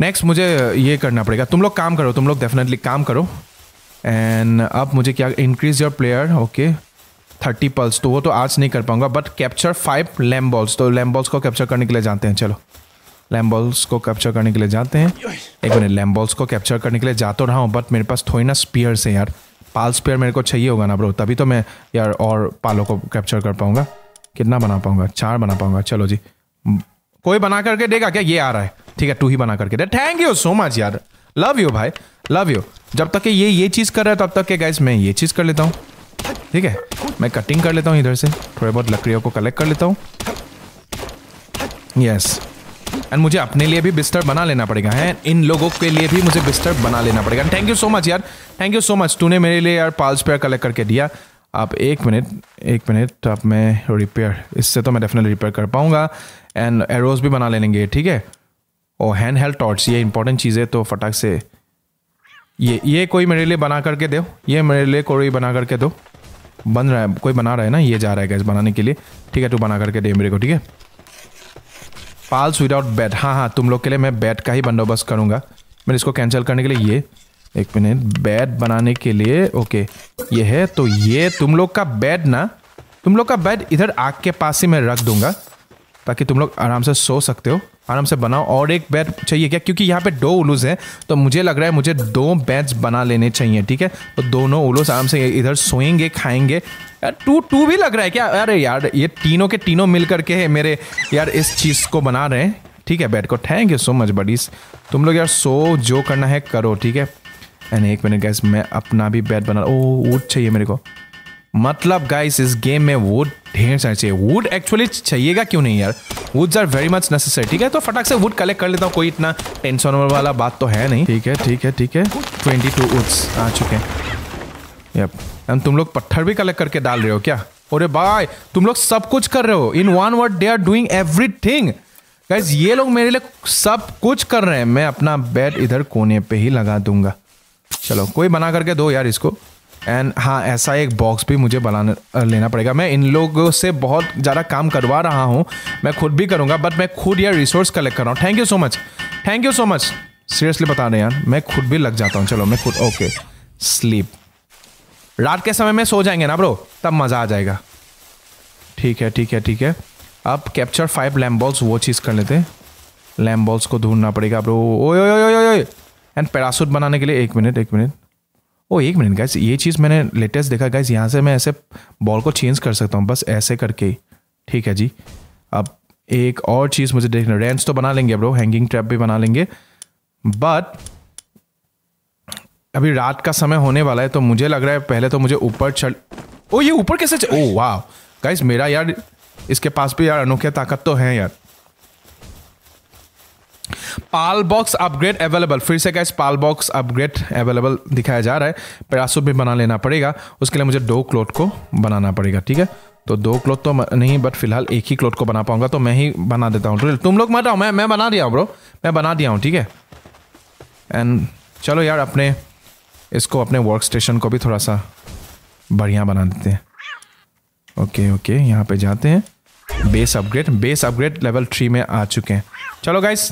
next मुझे ये करना पड़ेगा तुम लोग काम करो तुम लोग डेफिनेटली काम करो एंड अब मुझे क्या increase your player okay thirty pals तो वो तो आज नहीं कर पाऊंगा but capture five Lamballs तो लैम बॉल्स को कैप्चर करने के लिए जाते हैं चलो लैम बॉल्स को कैप्चर करने के लिए जाते हैं एक मिनट लैम बॉल्स को कैप्चर करने के लिए जा तो रहा हूँ बट मेरे पास थोड़ी ना स्पीयर्स से यार पाल स्पीयर मेरे को चाहिए होगा ना ब्रो तभी तो मैं यार और पालों को कैप्चर कर पाऊंगा कितना बना पाऊंगा चार बना पाऊंगा चलो जी कोई बना करके देगा क्या ये आ रहा है ठीक है टू ही बना करके दे थैंक यू सो मच यार लव यू भाई लव यू जब तक ये ये चीज़ कर रहा है तब तक के गाइस मैं ये चीज़ कर लेता हूँ ठीक है मैं कटिंग कर लेता हूँ इधर से थोड़े बहुत लकड़ियों को कलेक्ट कर लेता हूँ यस एंड मुझे अपने लिए भी बिस्तर बना लेना पड़ेगा है इन लोगों के लिए भी मुझे बिस्तर बना लेना पड़ेगा थैंक यू सो मच यार थैंक यू सो मच तूने मेरे लिए यार पाल्स पेयर कलेक्ट करके दिया आप एक मिनट एक मिनट तो आप मैं रिपेयर इससे तो मैं डेफिनेटली रिपेयर कर पाऊंगा एंड एरोज भी बना लेंगे ठीक है और हैंड हेल्ड टॉर्च ये इंपॉर्टेंट चीज़ है तो फटाक से ये ये कोई मेरे लिए बना करके दो ये मेरे लिए कोई बना करके दो बन रहा है कोई बना रहा है ना ये जा रहा है गैस बनाने के लिए ठीक है तू बना करके दे मेरे को ठीक है पाल्स विदाउट बेड हाँ हाँ तुम लोग के लिए मैं बेड का ही बंदोबस्त करूँगा मैं इसको कैंसिल करने के लिए ये एक मिनट बेड बनाने के लिए ओके ये है तो ये तुम लोग का बेड ना तुम लोग का बेड इधर आग के पास ही मैं रख दूंगा ताकि तुम लोग आराम से सो सकते हो आराम से बनाओ और एक बैट चाहिए क्या क्योंकि यहाँ पे दो उलूस हैं तो मुझे लग रहा है मुझे दो बैच बना लेने चाहिए ठीक है तो दोनों उलूस आराम से इधर सोएंगे खाएंगे यार टू टू भी लग रहा है क्या अरे यार ये तीनों के तीनों मिल करके है मेरे यार इस चीज़ को बना रहे हैं ठीक है बैट को thank you so much buddies तुम लोग यार सो जो करना है करो ठीक है एंड एक मिनट गैस मैं अपना भी बैट बना ओ ऊट चाहिए मेरे को मतलब गाइस इस गेम में वो ढेर सारे चाहिए वुड एक्चुअली चाहिएगा क्यों नहीं यार woods are very much necessary ठीक है तो फटाक से वुड कलेक्ट कर लेता हूँ कोई इतना टेंशन वाला बात तो है नहीं ठीक है ठीक है ठीक है ट्वेंटी टू वुड्स आ चुके हैं यप एंड तुम लोग पत्थर भी कलेक्ट करके डाल रहे हो क्या अरे बाय तुम लोग सब कुछ कर रहे हो in one word they are doing everything guys ये लोग मेरे लिए सब कुछ कर रहे हैं मैं अपना बेड इधर कोने पे ही लगा दूंगा चलो कोई बना करके दो यार इसको एंड हाँ ऐसा एक बॉक्स भी मुझे बनाना लेना पड़ेगा मैं इन लोगों से बहुत ज़्यादा काम करवा रहा हूँ मैं खुद भी करूँगा बट मैं खुद यह रिसोर्स कलेक्ट कर रहा हूँ thank you so much thank you so much seriously बता रहे यार मैं खुद भी लग जाता हूँ चलो मैं खुद ओके स्लीप रात के समय में सो जाएंगे ना ब्रो तब मज़ा आ जाएगा ठीक है ठीक है ठीक है अब कैप्चर फाइव लैम्बॉल्स बॉल्स वो चीज़ कर लेते लैम्बॉल्स बॉल्स को ढूंढना पड़ेगा ब्रो ओ एंड पैरासूट बनाने के लिए एक मिनट एक मिनट ओ एक मिनट गाइस ये चीज़ मैंने लेटेस्ट देखा गाइस यहाँ से मैं ऐसे बॉल को चेंज कर सकता हूँ बस ऐसे करके ठीक है जी अब एक और चीज़ मुझे देखना रेंस तो बना लेंगे ब्रो हैंगिंग ट्रैप भी बना लेंगे बट अभी रात का समय होने वाला है तो मुझे लग रहा है पहले तो मुझे ऊपर चढ़ ओ ये ऊपर कैसे ओ वाह गाइस मेरा यार इसके पास भी यार अनोखे ताकत तो है यार पाल बॉक्स अपग्रेड अवेलेबल फिर से कैसे पाल बॉक्स अपग्रेड अवेलेबल दिखाया जा रहा है पैरासूट भी बना लेना पड़ेगा उसके लिए मुझे दो क्लोथ को बनाना पड़ेगा ठीक है तो दो क्लोथ तो नहीं बट फिलहाल एक ही क्लोथ को बना पाऊंगा तो मैं ही बना देता हूँ तुम लोग मत आओ मैं मैं बना दिया हूँ ब्रो मैं बना दिया हूँ ठीक है एंड चलो यार अपने इसको अपने वर्क स्टेशन को भी थोड़ा सा बढ़िया बना देते हैं ओके ओके यहाँ पे जाते हैं base upgrade base upgrade level three में आ चुके हैं चलो गाइस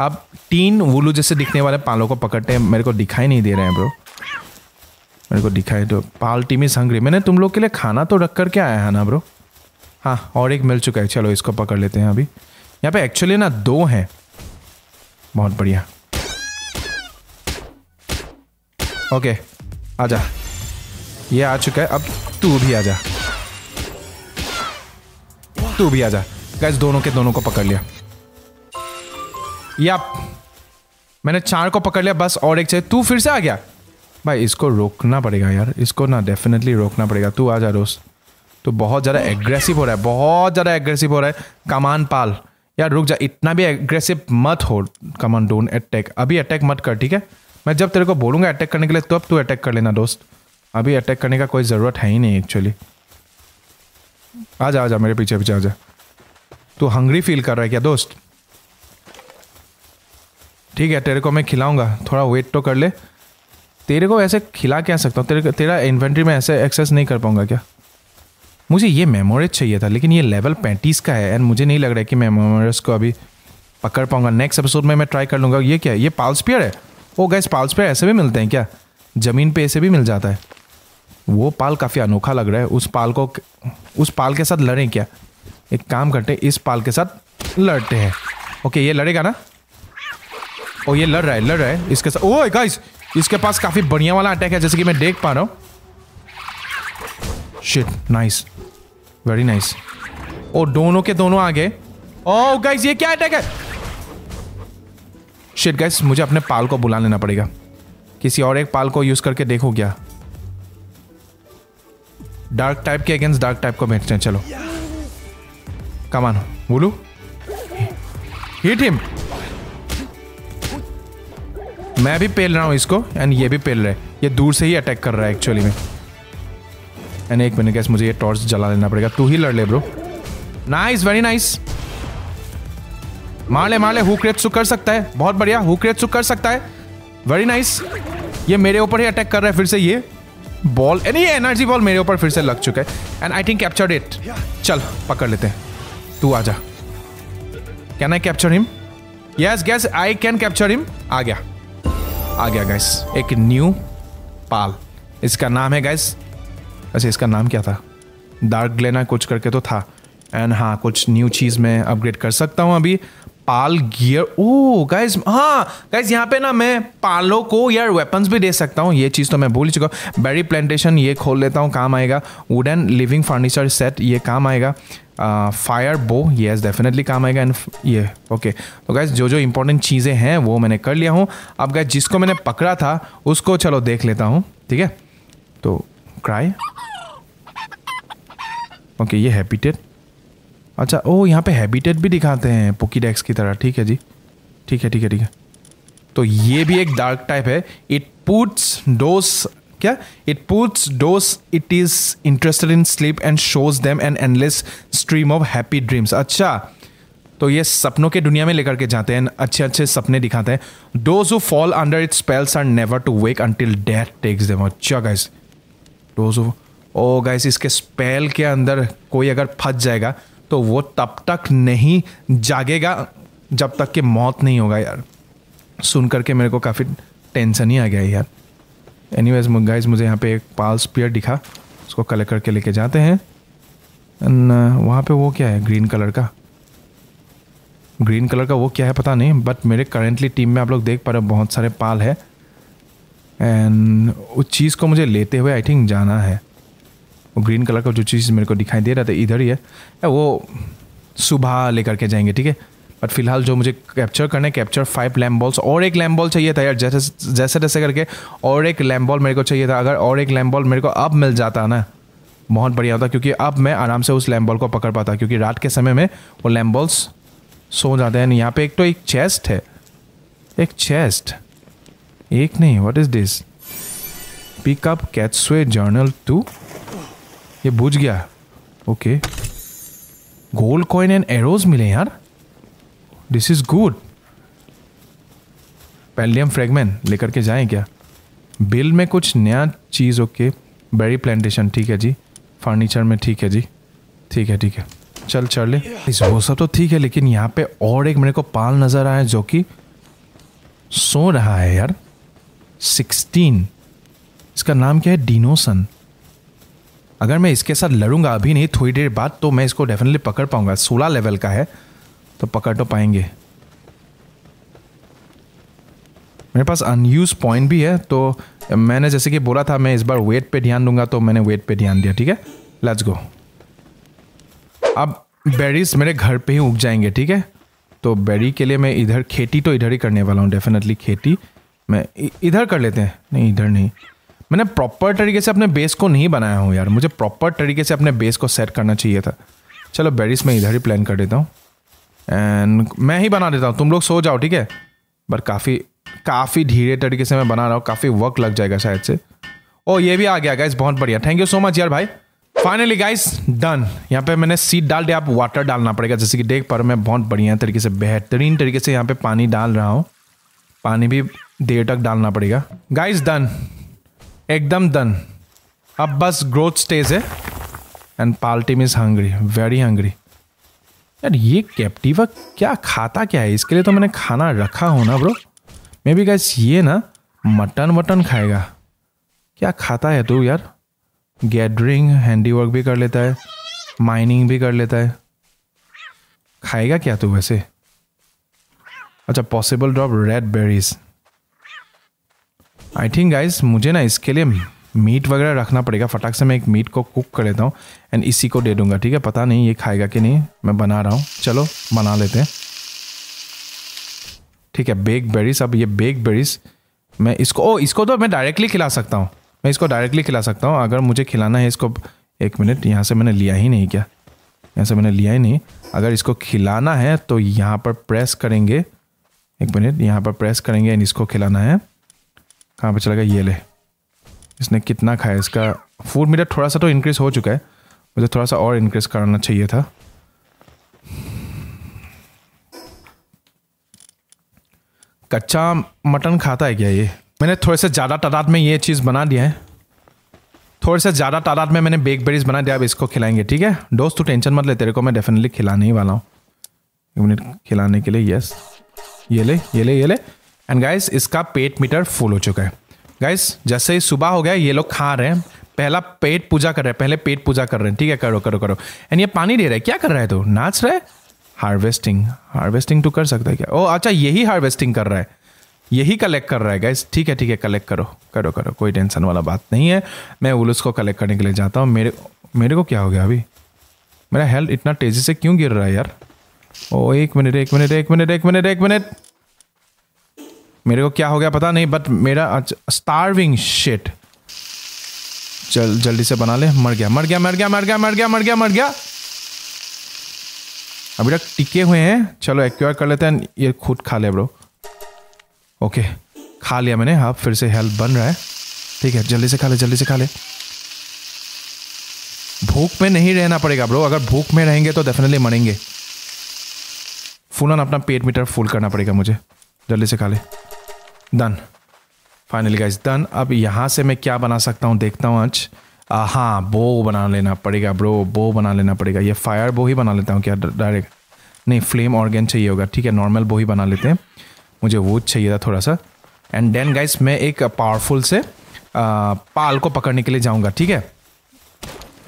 आप तीन वुलू जैसे दिखने वाले पालों को पकड़ते हैं मेरे को दिखाई नहीं दे रहे हैं ब्रो मेरे को दिखाई दो पाल टीम इज हंग्री मैंने तुम लोग के लिए खाना तो रख करके आया है ना ब्रो हाँ और एक मिल चुका है चलो इसको पकड़ लेते हैं अभी यहाँ पे एक्चुअली ना दो हैं बहुत बढ़िया ओके आजा ये आ चुका है अब तू भी आजा तू भी आजा गैस दोनों के दोनों को पकड़ लिया या मैंने चार को पकड़ लिया बस और एक चाहिए तू फिर से आ गया भाई इसको रोकना पड़ेगा यार इसको ना डेफिनेटली रोकना पड़ेगा तू आ जा दोस्त तो बहुत ज़्यादा एग्रेसिव हो रहा है बहुत ज़्यादा एग्रेसिव हो रहा है कमान पाल यार रुक जा इतना भी एग्रेसिव मत हो कमान डोंट अटैक अभी अटैक मत कर ठीक है मैं जब तेरे को बोलूँगा अटैक करने के लिए तब तू अटैक कर लेना दोस्त अभी अटैक करने का कोई ज़रूरत है ही नहीं एक्चुअली आ जा आ जा मेरे पीछे पीछे आ जा तू हंग्री फील कर रहा है क्या दोस्त ठीक है तेरे को मैं खिलाऊंगा थोड़ा वेट तो कर ले तेरे को ऐसे खिला क्या सकता हूँ तेरे को तेरा इन्वेंट्री में ऐसे एक्सेस नहीं कर पाऊंगा क्या मुझे ये मेमोरेज चाहिए था लेकिन ये लेवल पैंतीस का है एंड मुझे नहीं लग रहा है कि मैं मेमोरीज को अभी पकड़ पाऊंगा नेक्स्ट एपिसोड में मैं ट्राई कर लूँगा ये क्या है ये पाल्सपियर है ओ गैस पाल्सपियर ऐसे भी मिलते हैं क्या ज़मीन पर ऐसे भी मिल जाता है वो पाल काफ़ी अनोखा लग रहा है उस पाल को उस पाल के साथ लड़ें क्या एक काम करते इस पाल के साथ लड़ते हैं ओके ये लड़ेगा ना ओ oh, ये लड़ रहा है लड़ रहा है इसके साथ ओए गाइस इसके पास काफी बढ़िया वाला अटैक है जैसे कि मैं देख पा रहा हूँ shit nice very nice oh दोनों के दोनों आ गए ओ गाइस ये क्या अटैक है शिट गाइस मुझे अपने पाल को बुला लेना पड़ेगा किसी और एक पाल को यूज करके देखो क्या डार्क टाइप के अगेंस्ट डार्क टाइप को भेजते हैं चलो कमान बोलू हिट हिम मैं भी पेल रहा हूँ इसको एंड ये भी पेल रहा है ये दूर से ही अटैक कर रहा है एक्चुअली में एंड एक मिनट गैस मुझे ये टॉर्च जला लेना पड़ेगा तू ही लड़ ले ब्रो नाइस वेरी नाइस मार ले मार ले हुक रेट कर सकता है बहुत बढ़िया हुक रेट कर सकता है वेरी नाइस ये मेरे ऊपर ही अटैक कर रहा है फिर से ये बॉल नहीं ये एनर्जी बॉल मेरे ऊपर फिर से लग चुका है and I think capture it चल पकड़ लेते हैं तू आ जा can I capture him yes guys I can capture him आ गया आ गया गैस एक न्यू पाल इसका नाम है गैस वैसे अच्छा, इसका नाम क्या था डार्क ग्लेना कुछ करके तो था एंड हाँ कुछ न्यू चीज़ मैं अपग्रेड कर सकता हूँ अभी पाल गियर ओ गाइज हाँ गाइज यहाँ पे ना मैं पालों को यार वेपन्स भी दे सकता हूँ ये चीज़ तो मैं भूल चुका हूँ बेरी प्लांटेशन ये खोल लेता हूँ काम आएगा वुडन लिविंग फर्नीचर सेट ये काम आएगा फायर बो येस डेफिनेटली काम आएगा एंड ये ओके तो गाइज जो जो इंपॉर्टेंट चीज़ें हैं वो मैंने कर लिया हूँ अब गैस जिसको मैंने पकड़ा था उसको चलो देख लेता हूँ ठीक है तो क्राई ओके ये हैपीटेट अच्छा ओ यहाँ पे हैबिटेट भी दिखाते हैं पोकी डेक्स की तरह ठीक है जी ठीक है ठीक है ठीक है तो ये भी एक डार्क टाइप है इट पुट्स डोस क्या it puts those it is interested in sleep and shows them an endless stream of happy dreams अच्छा तो ये सपनों के दुनिया में लेकर के जाते हैं अच्छे अच्छे सपने दिखाते हैं those who fall under it spells are never to wake until death takes them अच्छा गाइस डोज ओ गाइस इसके स्पेल के अंदर कोई अगर फंस जाएगा तो वो तब तक नहीं जागेगा जब तक कि मौत नहीं होगा यार सुन करके मेरे को काफ़ी टेंशन ही आ गया यार एनी वेज गाइज मुझे यहाँ पे एक पाल स्पियर दिखा उसको कलेक्ट करके लेके जाते हैं एंड uh, वहाँ पे वो क्या है ग्रीन कलर का ग्रीन कलर का वो क्या है पता नहीं बट मेरे करेंटली टीम में आप लोग देख पा रहे हो बहुत सारे पाल है एंड उस चीज़ को मुझे लेते हुए आई थिंक जाना है वो ग्रीन कलर का जो चीज़ मेरे को दिखाई दे रहा था इधर ही है वो सुबह लेकर के जाएंगे ठीक है बट फिलहाल जो मुझे कैप्चर करने कैप्चर फाइव लैम बॉल्स और एक लैम बॉल चाहिए था यार जैसे जैसे तैसे करके और एक लैम बॉल मेरे को चाहिए था अगर और एक लैम बॉल मेरे को अब मिल जाता ना बहुत बढ़िया होता क्योंकि अब मैं आराम से उस लैम बॉल को पकड़ पाता क्योंकि रात के समय में वो लैम बॉल्स सो जाते हैं यहाँ पे एक तो एक चेस्ट है एक चेस्ट एक नहीं what is this pickup cats way journal two ये बुझ गया okay gold coin and arrows मिले यार this is good paldium fragment लेकर के जाएं क्या बिल में कुछ नया चीज़ ओके बेरी प्लांटेशन ठीक है जी फर्नीचर में ठीक है जी ठीक है ठीक है चल चल ले वो सब तो ठीक है लेकिन यहाँ पे और एक मेरे को पाल नज़र आया जो कि सो रहा है यार सिक्सटीन इसका नाम क्या है डीनोसन अगर मैं इसके साथ लड़ूंगा अभी नहीं थोड़ी देर बाद तो मैं इसको डेफिनेटली पकड़ पाऊंगा सोलह लेवल का है तो पकड़ तो पाएंगे मेरे पास अनयूज पॉइंट भी है तो मैंने जैसे कि बोला था मैं इस बार वेट पे ध्यान दूंगा तो मैंने वेट पे ध्यान दिया ठीक है लेट्स गो अब बेरीज मेरे घर पे ही उग जाएंगे ठीक है तो बेरी के लिए मैं इधर खेती तो इधर ही करने वाला हूँ डेफिनेटली खेती मैं इधर कर लेते हैं नहीं इधर नहीं मैंने प्रॉपर तरीके से अपने बेस को नहीं बनाया हूँ यार मुझे प्रॉपर तरीके से अपने बेस को सेट करना चाहिए था चलो बेरिस में इधर ही प्लान कर देता हूँ एंड मैं ही बना देता हूँ तुम लोग सो जाओ ठीक है पर काफ़ी काफ़ी धीरे तरीके से मैं बना रहा हूँ काफ़ी वर्क लग जाएगा शायद से ओ ये भी आ गया गाइस बहुत बढ़िया थैंक यू सो मच यार भाई फाइनली गाइस डन यहाँ पे मैंने सीट डाल दिया आप वाटर डालना पड़ेगा जैसे कि देख पर मैं बहुत बढ़िया तरीके से बेहतरीन तरीके से यहाँ पे पानी डाल रहा हूँ पानी भी देर तक डालना पड़ेगा गाइस डन एकदम डन अब बस ग्रोथ स्टेज है and pal team is hungry very hungry यार ये कैप्टिवा क्या खाता क्या है इसके लिए तो मैंने खाना रखा हो ना ब्रो मे बी गैस ये ना मटन वटन खाएगा क्या खाता है तू यार गैदरिंग हैंडीवर्क भी कर लेता है माइनिंग भी कर लेता है खाएगा क्या तू वैसे अच्छा possible drop red berries I think guys मुझे ना इसके लिए मीट वगैरह रखना पड़ेगा फटाक से मैं एक मीट को कुक कर लेता हूँ एंड इसी को दे दूंगा ठीक है पता नहीं ये खाएगा कि नहीं मैं बना रहा हूँ चलो बना लेते हैं ठीक है बेग बेरीज अब ये बेग बेरीज मैं इसको ओ इसको तो मैं डायरेक्टली खिला सकता हूँ मैं इसको डायरेक्टली खिला सकता हूँ अगर मुझे खिलाना है इसको एक मिनट यहाँ से मैंने लिया ही नहीं क्या यहाँ से मैंने लिया ही नहीं अगर इसको खिलाना है तो यहाँ पर प्रेस करेंगे एक मिनट यहाँ पर प्रेस करेंगे एंड इसको खिलाना है कहाँ पर चला गया ये ले इसने कितना खाया इसका फूड मीटर थोड़ा सा तो इंक्रीज़ हो चुका है मुझे थोड़ा सा और इंक्रीज़ करना चाहिए था कच्चा मटन खाता है क्या ये मैंने थोड़े से ज़्यादा तादाद में ये चीज़ बना दिया है थोड़े से ज़्यादा तादाद में मैंने बेक बेरीज बना दिया अब इसको खिलाएंगे ठीक है दोस्त तू टेंशन मत ले तेरे को मैं डेफिनेटली खिलाने ही वाला हूँ एक मिनट खिलाने के लिए यस ये ले ये ले ये ले एंड गाइस इसका पेट मीटर फुल हो चुका है गाइस जैसे ही सुबह हो गया ये लोग खा रहे हैं पहला पेट पूजा कर रहे हैं पहले पेट पूजा कर रहे हैं ठीक है करो करो करो एंड ये पानी दे रहा है क्या कर रहा है तो नाच रहा है हार्वेस्टिंग हार्वेस्टिंग तो कर सकता है क्या ओ अच्छा यही हार्वेस्टिंग कर रहा है यही कलेक्ट कर रहा है गाइस ठीक है ठीक है कलेक्ट करो करो करो कोई टेंशन वाला बात नहीं है मैं उलूस को कलेक्ट करने के लिए जाता हूँ मेरे मेरे को क्या हो गया अभी मेरा हेल्थ इतना तेज़ी से क्यों गिर रहा है यार ओ एक मिनट एक मिनट एक मिनट एक मिनट एक मिनट मेरे को क्या हो गया पता नहीं बट मेरा स्टारविंग शिट चल जल्दी से बना ले मर गया मर गया मर गया मर गया मर गया मर गया मर गया अभी तक टिके हुए हैं चलो एक्वायर कर लेते हैं ये खुद खा ले ब्रो ओके खा लिया मैंने हाँ फिर से हेल्प बन रहा है ठीक है जल्दी से खा ले जल्दी से खा ले भूख में नहीं रहना पड़ेगा ब्रो अगर भूख में रहेंगे तो डेफिनेटली मरेंगे फूलन अपना पेट मीटर फुल करना पड़ेगा मुझे जल्दी से खा ले डन फाइनली गाइज डन अब यहाँ से मैं क्या बना सकता हूँ देखता हूँ आज हाँ बो बना लेना पड़ेगा ब्रो बो बना लेना पड़ेगा ये फायर बो ही बना लेता हूँ क्या डायरेक्ट नहीं फ्लेम ऑर्गेन चाहिए होगा ठीक है नॉर्मल बो ही बना लेते हैं मुझे वो चाहिए था थोड़ा सा एंड देन गाइज मैं एक पावरफुल से आ, पाल को पकड़ने के लिए जाऊँगा ठीक है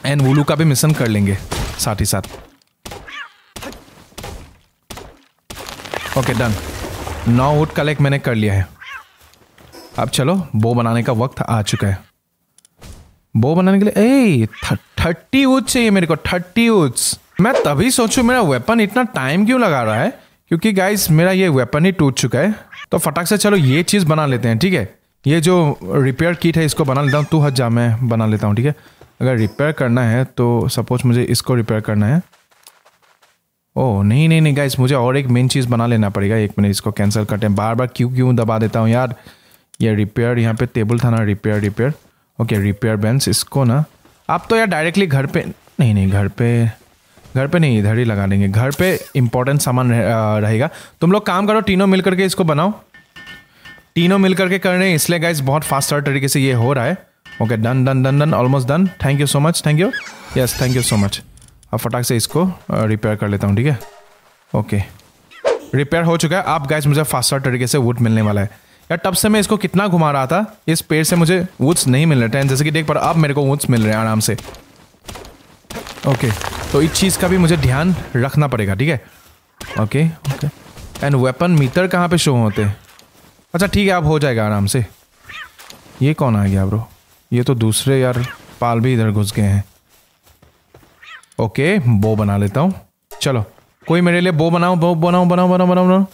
एंड वुलू का भी मिशन कर लेंगे साथ ही साथ okay done now wood collect मैंने कर लिया है अब चलो बो बनाने का वक्त आ चुका है बो बनाने के लिए ए थर्टी वुड चाहिए मेरे को थर्टी वुड्स मैं तभी सोचू मेरा वेपन इतना टाइम क्यों लगा रहा है क्योंकि गाइस मेरा ये वेपन ही टूट चुका है तो फटाक से चलो ये चीज़ बना लेते हैं ठीक है ये जो रिपेयर किट है इसको बना लेता हूँ तू हज जा मैं बना लेता हूँ ठीक है अगर रिपेयर करना है तो सपोज मुझे इसको रिपेयर करना है ओ नहीं नहीं नहीं गाइस मुझे और एक मेन चीज़ बना लेना पड़ेगा एक मिनट इसको कैंसिल करते हैं बार बार क्यों क्यों दबा देता हूँ यार ये रिपेयर यहाँ पे टेबल था ना repair repair okay repair bench इसको ना आप तो यार डायरेक्टली घर पे नहीं नहीं घर पे घर पे नहीं इधर ही लगा देंगे घर पे इंपॉर्टेंट सामान रह, रहेगा तुम लोग काम करो तीनों मिल करके इसको बनाओ तीनों मिल करके कर रहे हैं इसलिए गाइज बहुत फास्ट तरीके से ये हो रहा है okay done done done done almost done thank you so much thank you yes thank you so much अब फटाक से इसको रिपेयर कर लेता हूँ ठीक है ओके रिपेयर हो चुका है आप गाइज मुझे फास्टर तरीके से वुड मिलने वाला है यार तब से मैं इसको कितना घुमा रहा था इस पेड़ से मुझे वुड्स नहीं मिल रहे थे जैसे कि देख पर अब मेरे को वुड्स मिल रहे हैं आराम से ओके तो इस चीज़ का भी मुझे ध्यान रखना पड़ेगा ठीक है okay okay and weapon meter कहाँ पे शो होते हैं अच्छा ठीक है आप हो जाएगा आराम से ये कौन आ गया ब्रो ये तो दूसरे यार पाल भी इधर घुस गए हैं ओके बो बना लेता हूँ चलो कोई मेरे लिए बो बनाओ बो बनाओ बनाओ बनाओ बनाओ बनाओ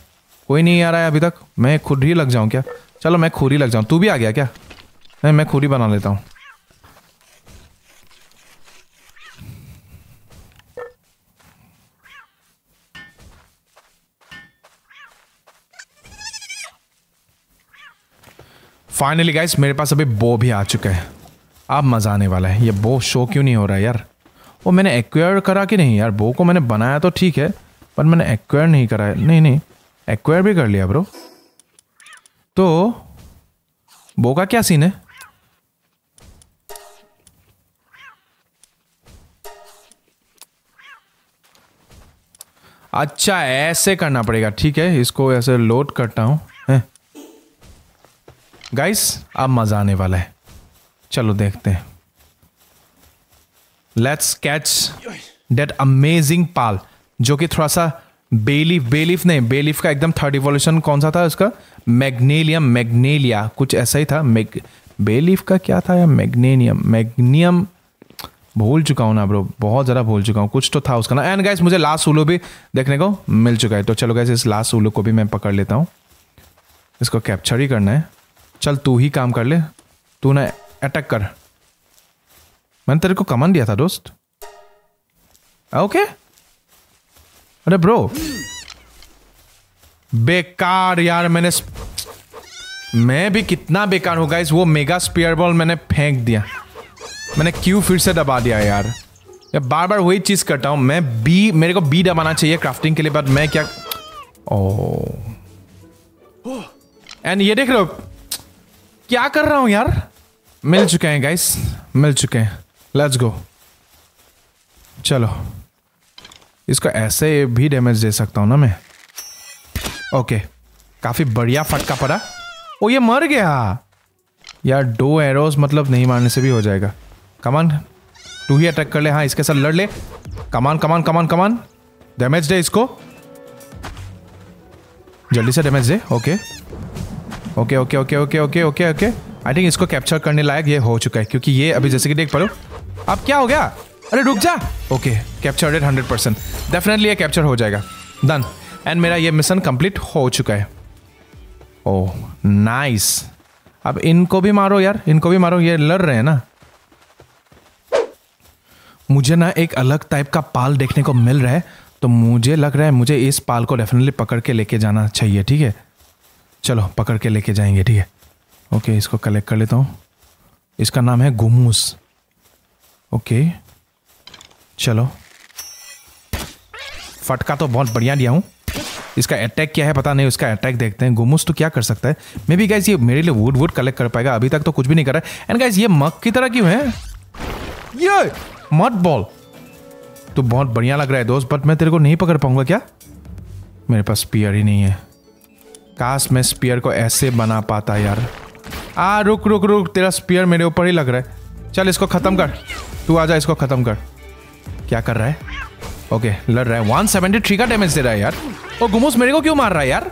कोई नहीं आ रहा है अभी तक मैं खुद ही लग जाऊँ क्या चलो मैं खुरी लग जाऊँ तू भी आ गया क्या नहीं मैं खुरी बना लेता हूँ फाइनली गाइस मेरे पास अभी बो भी आ चुका है अब मज़ा आने वाला है ये बो शो क्यों नहीं हो रहा है यार वो मैंने एक्वायर करा कि नहीं यार बो को मैंने बनाया तो ठीक है पर मैंने एक्वायर नहीं करा है नहीं नहीं एक्वायर भी कर लिया ब्रो तो बो का क्या सीन है अच्छा ऐसे करना पड़ेगा ठीक है इसको ऐसे लोड करता है गाइस अब मज़ा आने वाला है चलो देखते हैं let's catch that amazing pal जो कि थोड़ा सा बेलिफ बेलिफ नहीं बेलिफ का एकदम थर्ड इवोल्यूशन कौन सा था उसका मैग्नेलियम मैग्नेलिया कुछ ऐसा ही था मैग बेलिफ का क्या था या मैग्नेनियम मैग्नियम भूल चुका हूँ ना ब्रो बहुत ज़्यादा भूल चुका हूँ कुछ तो था उसका ना एंड गाइस मुझे लास्ट उल्लू भी देखने को मिल चुका है तो चलो गाइस इस लास्ट उल्लू को भी मैं पकड़ लेता हूँ इसको कैप्चर ही करना है चल तू ही काम कर ले तू ना अटैक कर मैंने तेरे को कमान दिया था दोस्त ओके okay? अरे ब्रो बेकार यार मैंने मैं भी कितना बेकार हूँ गाइस वो मेगा स्पियर बॉल मैंने फेंक दिया मैंने क्यू फिर से दबा दिया यार या बार बार वही चीज़ करता हूँ मैं बी मेरे को बी दबाना चाहिए क्राफ्टिंग के लिए बट मैं क्या ओ oh। एंड ये देख रहे हो क्या कर रहा हूँ यार मिल चुके हैं गाइस मिल चुके हैं लेट्स गो चलो इसको ऐसे भी डैमेज दे सकता हूँ ना मैं ओके काफ़ी बढ़िया फटका पड़ा ओ ये मर गया यार दो एरोज मतलब नहीं मारने से भी हो जाएगा कमान टू ही अटैक कर ले हाँ इसके साथ लड़ ले कमान कमान कमान कमान डैमेज दे इसको जल्दी से डैमेज दे okay okay okay okay okay okay okay okay I think इसको कैप्चर करने लायक ये हो चुका है क्योंकि ये अभी जैसे कि देख पा अब क्या हो गया अरे रुक जा okay that hundred percent definitely ये कैप्चर हो जाएगा डन एंड मेरा ये मिशन कंप्लीट हो चुका है ओह oh, नाइस अब इनको भी मारो यार इनको भी मारो ये लड़ रहे हैं ना मुझे ना एक अलग टाइप का पाल देखने को मिल रहा है तो मुझे लग रहा है मुझे इस पाल को डेफिनेटली पकड़ के लेके जाना चाहिए ठीक है चलो पकड़ के लेके जाएंगे ठीक है ओके इसको कलेक्ट कर लेता हूँ इसका नाम है गुमूस ओके चलो फटका तो बहुत बढ़िया दिया हूं इसका अटैक क्या है पता नहीं उसका अटैक देखते हैं गुमुस तो क्या कर सकता है मे बी गाइज ये मेरे लिए वुड वुड कलेक्ट कर पाएगा अभी तक तो कुछ भी नहीं कर रहा है एंड गाइज ये मक की तरह क्यों है ये मट बॉल तो बहुत बढ़िया लग रहा है दोस्त बट मैं तेरे को नहीं पकड़ पाऊंगा क्या मेरे पास स्पियर ही नहीं है काश मैं स्पियर को ऐसे बना पाता यार आ रुक रुक रुक तेरा स्पियर मेरे ऊपर ही लग रहा है चल इसको ख़त्म कर तू आ जा इसको ख़त्म कर क्या कर रहा है ओके लड़ रहा है वन सेवेंटी थ्री का डैमेज दे रहा है यार और गुमूस मेरे को क्यों मार रहा है यार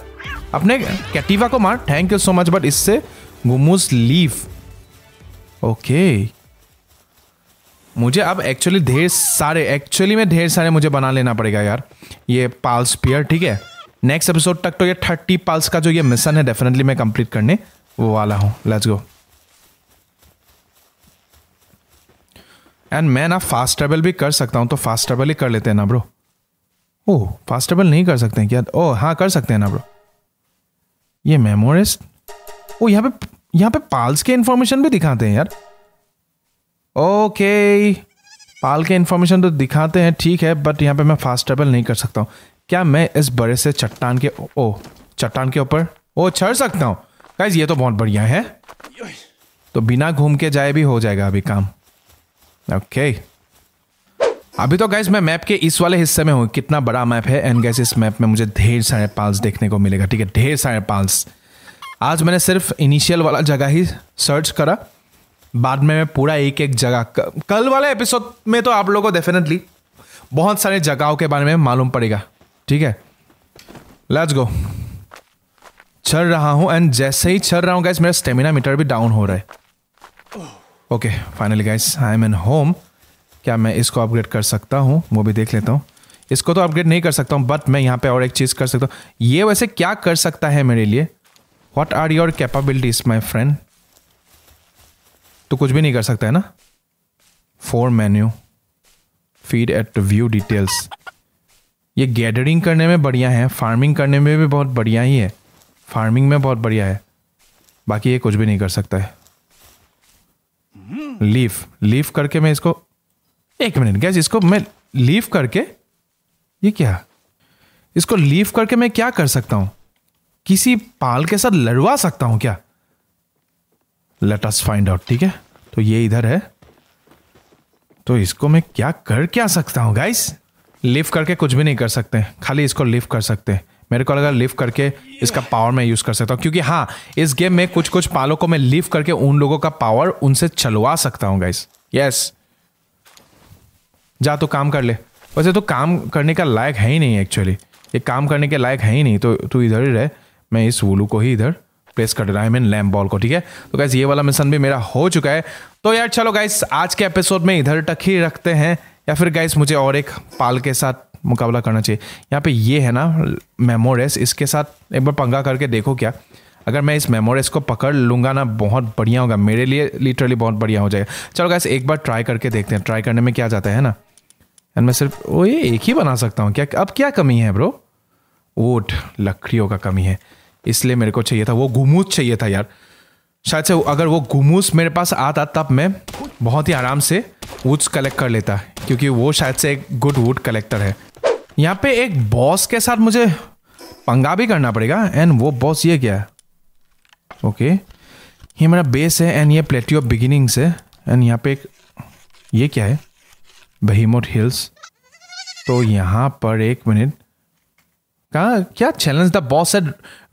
अपने कैटिवा को मार thank you so much but इससे गुमूस लीव ओके मुझे अब एक्चुअली ढेर सारे एक्चुअली में ढेर सारे मुझे बना लेना पड़ेगा यार ये पाल्स पियर ठीक है नेक्स्ट एपिसोड तक तो ये थर्टी पाल्स का जो ये मिशन है डेफिनेटली मैं कंप्लीट करने वो वाला हूँ लेट्स गो एंड मैं ना फास्ट ट्रेवल भी कर सकता हूँ तो फास्ट ट्रेवल ही कर लेते हैं ना ब्रो ओह फास्ट ट्रेवल नहीं कर सकते हैं क्या ओह oh, हाँ कर सकते हैं ना ब्रो ये मेमोरिस्ट ओ oh, यहाँ पे यहाँ पे पाल्स के इन्फॉर्मेशन भी दिखाते हैं यार ओके पाल के इन्फॉर्मेशन तो दिखाते हैं ठीक है बट यहाँ पे मैं फास्ट ट्रेवल नहीं कर सकता हूँ क्या मैं इस बड़े से चट्टान के ओ oh, चट्टान के ऊपर ओ चढ़ सकता हूँ गाइज ये तो बहुत बढ़िया है तो बिना घूम के जाए भी हो जाएगा अभी काम ओके अभी तो गैस मैं मैप के इस वाले हिस्से में हूँ कितना बड़ा मैप है एंड गैस इस मैप में मुझे ढेर सारे पाल्स देखने को मिलेगा ठीक है ढेर सारे पाल्स आज मैंने सिर्फ इनिशियल वाला जगह ही सर्च करा बाद में मैं पूरा एक एक जगह कल वाले एपिसोड में तो आप लोगों को डेफिनेटली बहुत सारे जगहों के बारे में मालूम पड़ेगा ठीक है लेट्स गो चल रहा हूँ एंड जैसे ही चल रहा हूँ गैस मेरा स्टेमिना मीटर भी डाउन हो रहा है okay finally guys I am in home क्या मैं इसको अपग्रेड कर सकता हूँ वो भी देख लेता हूँ इसको तो अपग्रेड नहीं कर सकता हूँ बट मैं यहाँ पे और एक चीज़ कर सकता हूँ ये वैसे क्या कर सकता है मेरे लिए what are your capabilities my friend तो कुछ भी नहीं कर सकता है ना for menu feed at view details ये गैदरिंग करने में बढ़िया है फार्मिंग करने में भी बहुत बढ़िया ही है फार्मिंग में बहुत बढ़िया है बाकी ये कुछ भी नहीं कर सकता है लीफ लीफ करके मैं इसको एक मिनट गैस इसको मैं लीफ करके ये क्या इसको लीफ करके मैं क्या कर सकता हूं किसी पाल के साथ लड़वा सकता हूं क्या लेट अस फाइंड आउट ठीक है तो ये इधर है तो इसको मैं क्या कर क्या सकता हूं गाइस लिफ्ट करके कुछ भी नहीं कर सकते खाली इसको लिफ्ट कर सकते हैं मेरे को लगा लिफ्ट करके इसका पावर मैं यूज़ कर सकता हूँ क्योंकि हाँ इस गेम में कुछ कुछ पालों को मैं लिफ्ट करके उन लोगों का पावर उनसे चलवा सकता हूँ गाइस यस जा तो काम कर ले वैसे तो काम करने का लायक है ही नहीं एक्चुअली ये काम करने के लायक है ही नहीं तो तू इधर ही रहे मैं इस वुलू को ही इधर प्रेस कर रहा है मीन लैम्प बॉल को ठीक है तो गाइस ये वाला मिशन भी मेरा हो चुका है तो यार चलो गाइस आज के एपिसोड में इधर तक ही रखते हैं या फिर गाइस मुझे और एक पाल के साथ मुकाबला करना चाहिए यहाँ पे ये है ना मेमोरेस इसके साथ एक बार पंगा करके देखो क्या अगर मैं इस मेमोरेस को पकड़ लूँगा ना बहुत बढ़िया होगा मेरे लिए लिटरली बहुत बढ़िया हो जाएगा चलो गैस एक बार ट्राई करके देखते हैं ट्राई करने में क्या जाता है ना एंड मैं सिर्फ वो ये एक ही बना सकता हूँ क्या अब क्या कमी है ब्रो वोट लकड़ियों का कमी है इसलिए मेरे को चाहिए था वो घुमूस चाहिए था यार शायद से अगर वो घुमूस मेरे पास आता तब मैं बहुत ही आराम से वुड्स कलेक्ट कर लेता क्योंकि वो शायद से एक गुड वुड कलेक्टर है यहाँ पे एक बॉस के साथ मुझे पंगा भी करना पड़ेगा एंड वो बॉस ये क्या है ओके okay. ये मेरा बेस है एंड ये प्लेटी ऑफ बिगिनिंग्स है एंड यहाँ पे एक ये क्या है बहीमोट हिल्स तो यहाँ पर एक मिनट कहा क्या challenge the boss at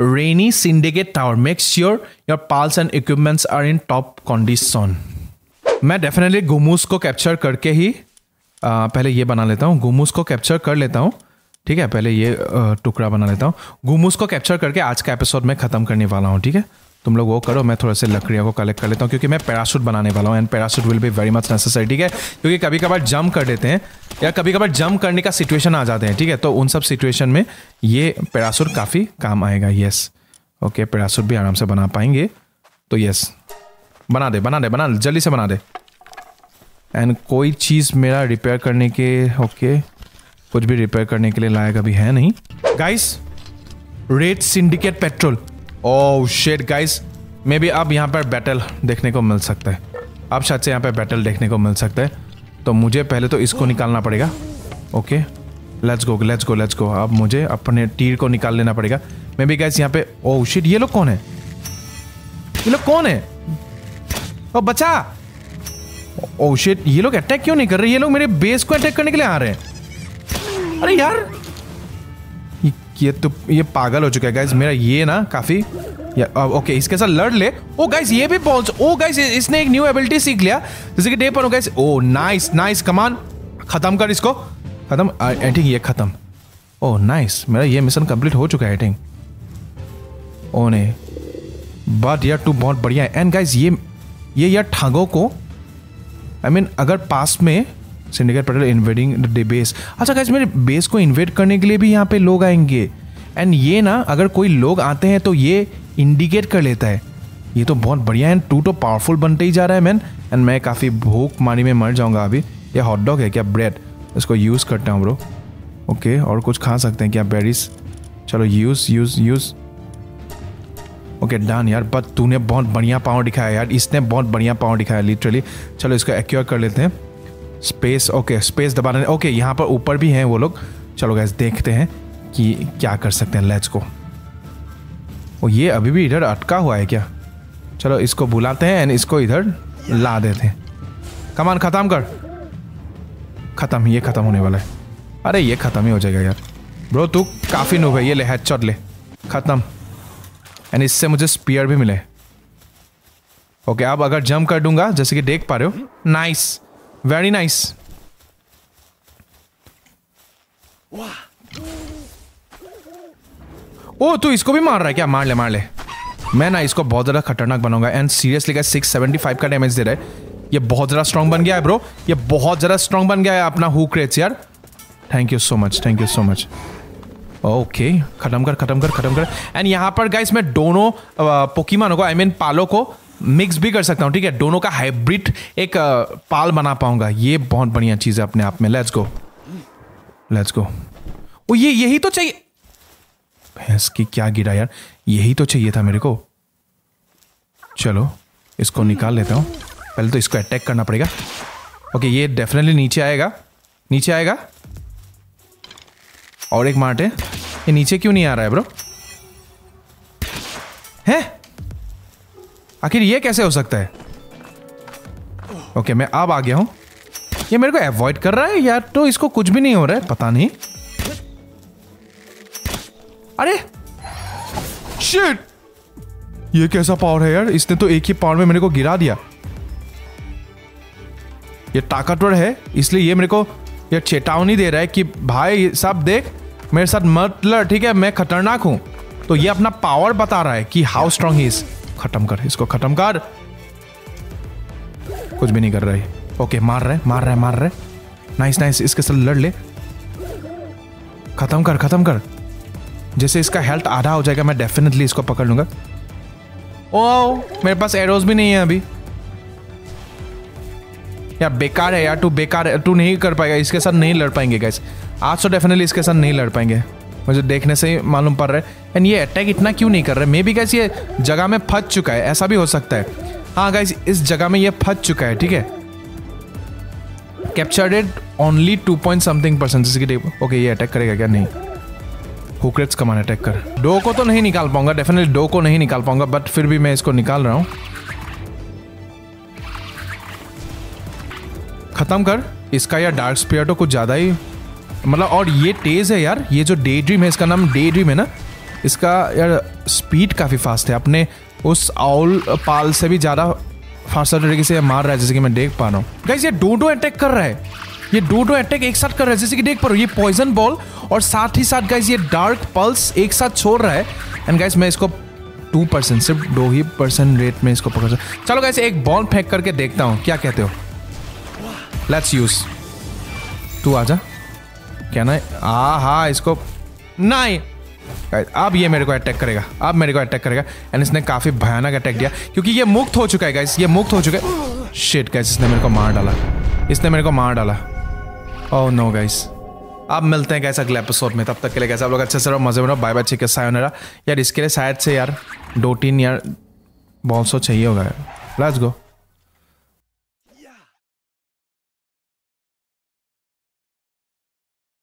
rainy syndicate tower make sure your pals and equipments are in top condition मैं डेफिनेटली गुमूस को कैप्चर करके ही आ, पहले ये बना लेता हूँ गुमूस को कैप्चर कर लेता हूँ ठीक है पहले ये टुकड़ा बना लेता हूँ गोमूस को कैप्चर करके आज का एपिसोड में ख़त्म करने वाला हूँ ठीक है तुम लोग वो करो मैं थोड़ा से लकड़ियों को कलेक्ट कर लेता हूँ क्योंकि मैं पैराशूट बनाने वाला हूँ and parachute will be very much necessary ठीक है क्योंकि कभी कभार जंप कर देते हैं या कभी कभार जंप करने का सिचुएशन आ जाते हैं ठीक है तो उन सब सिचुएशन में ये पैराशूट काफ़ी काम आएगा येस ओके पैराशूट भी आराम से बना पाएंगे तो यस बना दे बना दे बना जल्दी से बना दे एंड कोई चीज़ मेरा रिपेयर करने के ओके okay, कुछ भी रिपेयर करने के लिए लायक अभी है नहीं guys red syndicate patrol oh शेड गाइस मे बी अब यहाँ पर बैटल देखने को मिल सकता है अब शायद से यहाँ पर बैटल देखने को मिल सकता है तो मुझे पहले तो इसको निकालना पड़ेगा okay let's go let's go let's go अब मुझे अपने टीर को निकाल लेना पड़ेगा मे बी गाइस यहाँ पे ओ oh, शिट ये लोग कौन है ये लोग कौन है ओ बचा ओह oh, शिट ये लोग अटैक क्यों नहीं कर रहे ये लोग मेरे बेस को अटैक करने के लिए आ रहे हैं अरे यार ये तो ये पागल हो चुका है गाइस मेरा ये ना काफी या ओके इसके साथ लड़ ले ओ oh, गाइस ये भी बॉल्स ओ गाइस इसने एक न्यू एबिलिटी सीख लिया जैसे कि डे पर हो guys oh nice nice come on खत्म कर इसको खत्म आई थिंक ये खत्म ओ oh, नाइस मेरा ये मिशन कंप्लीट हो चुका है आई थिंक ओ नहीं बट यार टू बहुत बढ़िया है एंड गाइज ये ये यार ठगों को आई मीन अगर पास में syndicate patrol invading the base अच्छा कैसे मेरे बेस को इन्वेट करने के लिए भी यहाँ पे लोग आएंगे एंड ये ना अगर कोई लोग आते हैं तो ये इंडिकेट कर लेता है ये तो बहुत बढ़िया है टू तो पावरफुल बनते ही जा रहा है मैन एंड मैं काफ़ी भूख मारी में मर जाऊँगा अभी ये हॉट डॉग है क्या ब्रेड इसको यूज़ करता हूँ ब्रो ओके और कुछ खा सकते हैं क्या बेरीज चलो use use use okay done यार बट तूने बहुत बढ़िया पावर दिखाया यार इसने बहुत बढ़िया पावर दिखाया लिटरली चलो इसको एक्योर कर लेते हैं स्पेस ओके स्पेस दबाने ओके यहाँ पर ऊपर भी हैं वो लोग चलो गैस देखते हैं कि क्या कर सकते हैं लेट्स को ओ ये अभी भी इधर अटका हुआ है क्या चलो इसको बुलाते हैं एंड इसको इधर ला देते हैं कमान ख़त्म कर ख़त्म ये ख़त्म होने वाला है अरे ये ख़त्म ही हो जाएगा यार ब्रो तू काफ़ी नूब है ये ले हैचर ले ख़त्म एंड इससे मुझे स्पीयर भी मिले ओके okay, अब अगर जंप कर दूंगा जैसे कि देख पा रहे हो नाइस वेरी नाइस ओ तू इसको भी मार रहा है क्या मार ले मार ले मैं ना इसको बहुत ज़्यादा खतरनाक बनाऊंगा and seriously six seventy five का डैमेज दे रहा है ये बहुत ज़्यादा स्ट्रॉन्ग बन गया है ब्रो ये बहुत ज़्यादा स्ट्रॉन्ग बन गया है अपना हु क्रेच यार thank you so much thank you so much okay खत्म कर खत्म कर खत्म कर एंड यहाँ पर गाइस मैं दोनों पोकीमानों को आई मीन पालों को मिक्स भी कर सकता हूँ ठीक है दोनों का हाइब्रिड एक पाल बना पाऊंगा ये बहुत बढ़िया चीज़ है अपने आप में लेट्स गो लेट्स गो ओ ये यही तो चाहिए भैंस की क्या गिरा यार यही तो चाहिए था मेरे को चलो इसको निकाल लेता हूँ पहले तो इसको अटैक करना पड़ेगा ओके ये डेफिनेटली नीचे आएगा नीचे आएगा और एक मार्ट है ये नीचे क्यों नहीं आ रहा है ब्रो है आखिर ये कैसे हो सकता है ओके मैं अब आ गया हूं ये मेरे को अवॉइड कर रहा है यार तो इसको कुछ भी नहीं हो रहा है पता नहीं अरे शिट ये कैसा पावर है यार इसने तो एक ही पावर में मेरे को गिरा दिया ये ताकतवर है इसलिए ये मेरे को ये चेतावनी दे रहा है कि भाई सब देख मेरे साथ मत मतलब लड़ ठीक है मैं खतरनाक हूं तो ये अपना पावर बता रहा है कि हाउ स्ट्रॉन्ग इज खत्म कर इसको खत्म कर कुछ भी नहीं कर रहे ओके मार रहे मार रहे मार रहे नाइस नाइस इसके साथ लड़ ले खत्म कर खत्म कर जैसे इसका हेल्थ आधा हो जाएगा मैं डेफिनेटली इसको पकड़ लूंगा ओ मेरे पास एरोज भी नहीं है अभी यार बेकार है यार तू बेकार है तू नहीं कर पाएगा इसके साथ नहीं लड़ पाएंगे गैस आज तो डेफिनेटली इसके साथ नहीं लड़ पाएंगे मुझे देखने से ही मालूम पड़ रहा है एंड ये अटैक इतना क्यों नहीं कर रहे मे बी कैसे ये जगह में फंस चुका है ऐसा भी हो सकता है हाँ गाइज इस जगह में ये फंस चुका है ठीक है captured it only two point something percent जिसकी टेप ओके ये अटैक करेगा क्या नहीं हुक्रेट्स कमान अटैक कर डो को तो नहीं निकाल पाऊंगा डेफिनेटली डो को नहीं निकाल पाऊंगा बट फिर भी मैं इसको निकाल रहा हूँ खत्म कर इसका या डार्क स्पियर तो कुछ ज़्यादा ही मतलब और ये तेज़ है यार ये जो डे ड्रीम है इसका नाम डे ड्रीम है ना इसका यार स्पीड काफ़ी फास्ट है अपने उस आउल पाल से भी ज़्यादा फास्ट तरीके से मार रहा है जैसे कि मैं देख पा रहा हूँ गाइज ये डोडो अटैक कर रहा है ये डोडो अटैक एक साथ कर रहा है जैसे कि देख पा रहा हूँ ये पॉइजन बॉल और साथ ही साथ गाइज ये डार्क पल्स एक साथ छोड़ रहा है एंड गाइज मैं इसको टू परसेंट सिर्फ दो ही परसेंट रेट में इसको पकड़ सकता चलो गाइज एक बॉल फेंक करके देखता हूँ क्या कहते हो लेट्स यूज तू जा क्या ना हाँ हाँ इसको नहीं अब ये मेरे को अटैक करेगा अब मेरे को अटैक करेगा एंड इसने काफ़ी भयानक अटैक दिया क्योंकि ये मुक्त हो चुका है गाइस ये मुक्त हो चुका है शिट गाइस इसने मेरे को मार डाला इसने मेरे को मार डाला ओह नो गाइस अब मिलते हैं कैसे अगले एपिसोड में तब तक के लिए कैसे आप लोग अच्छे से रहो मजे में रहो बाय बाय ठीक है यार इसके लिए शायद से यार दो तीन यार बॉल्सो तो चाहिए होगा यार लेट्स गो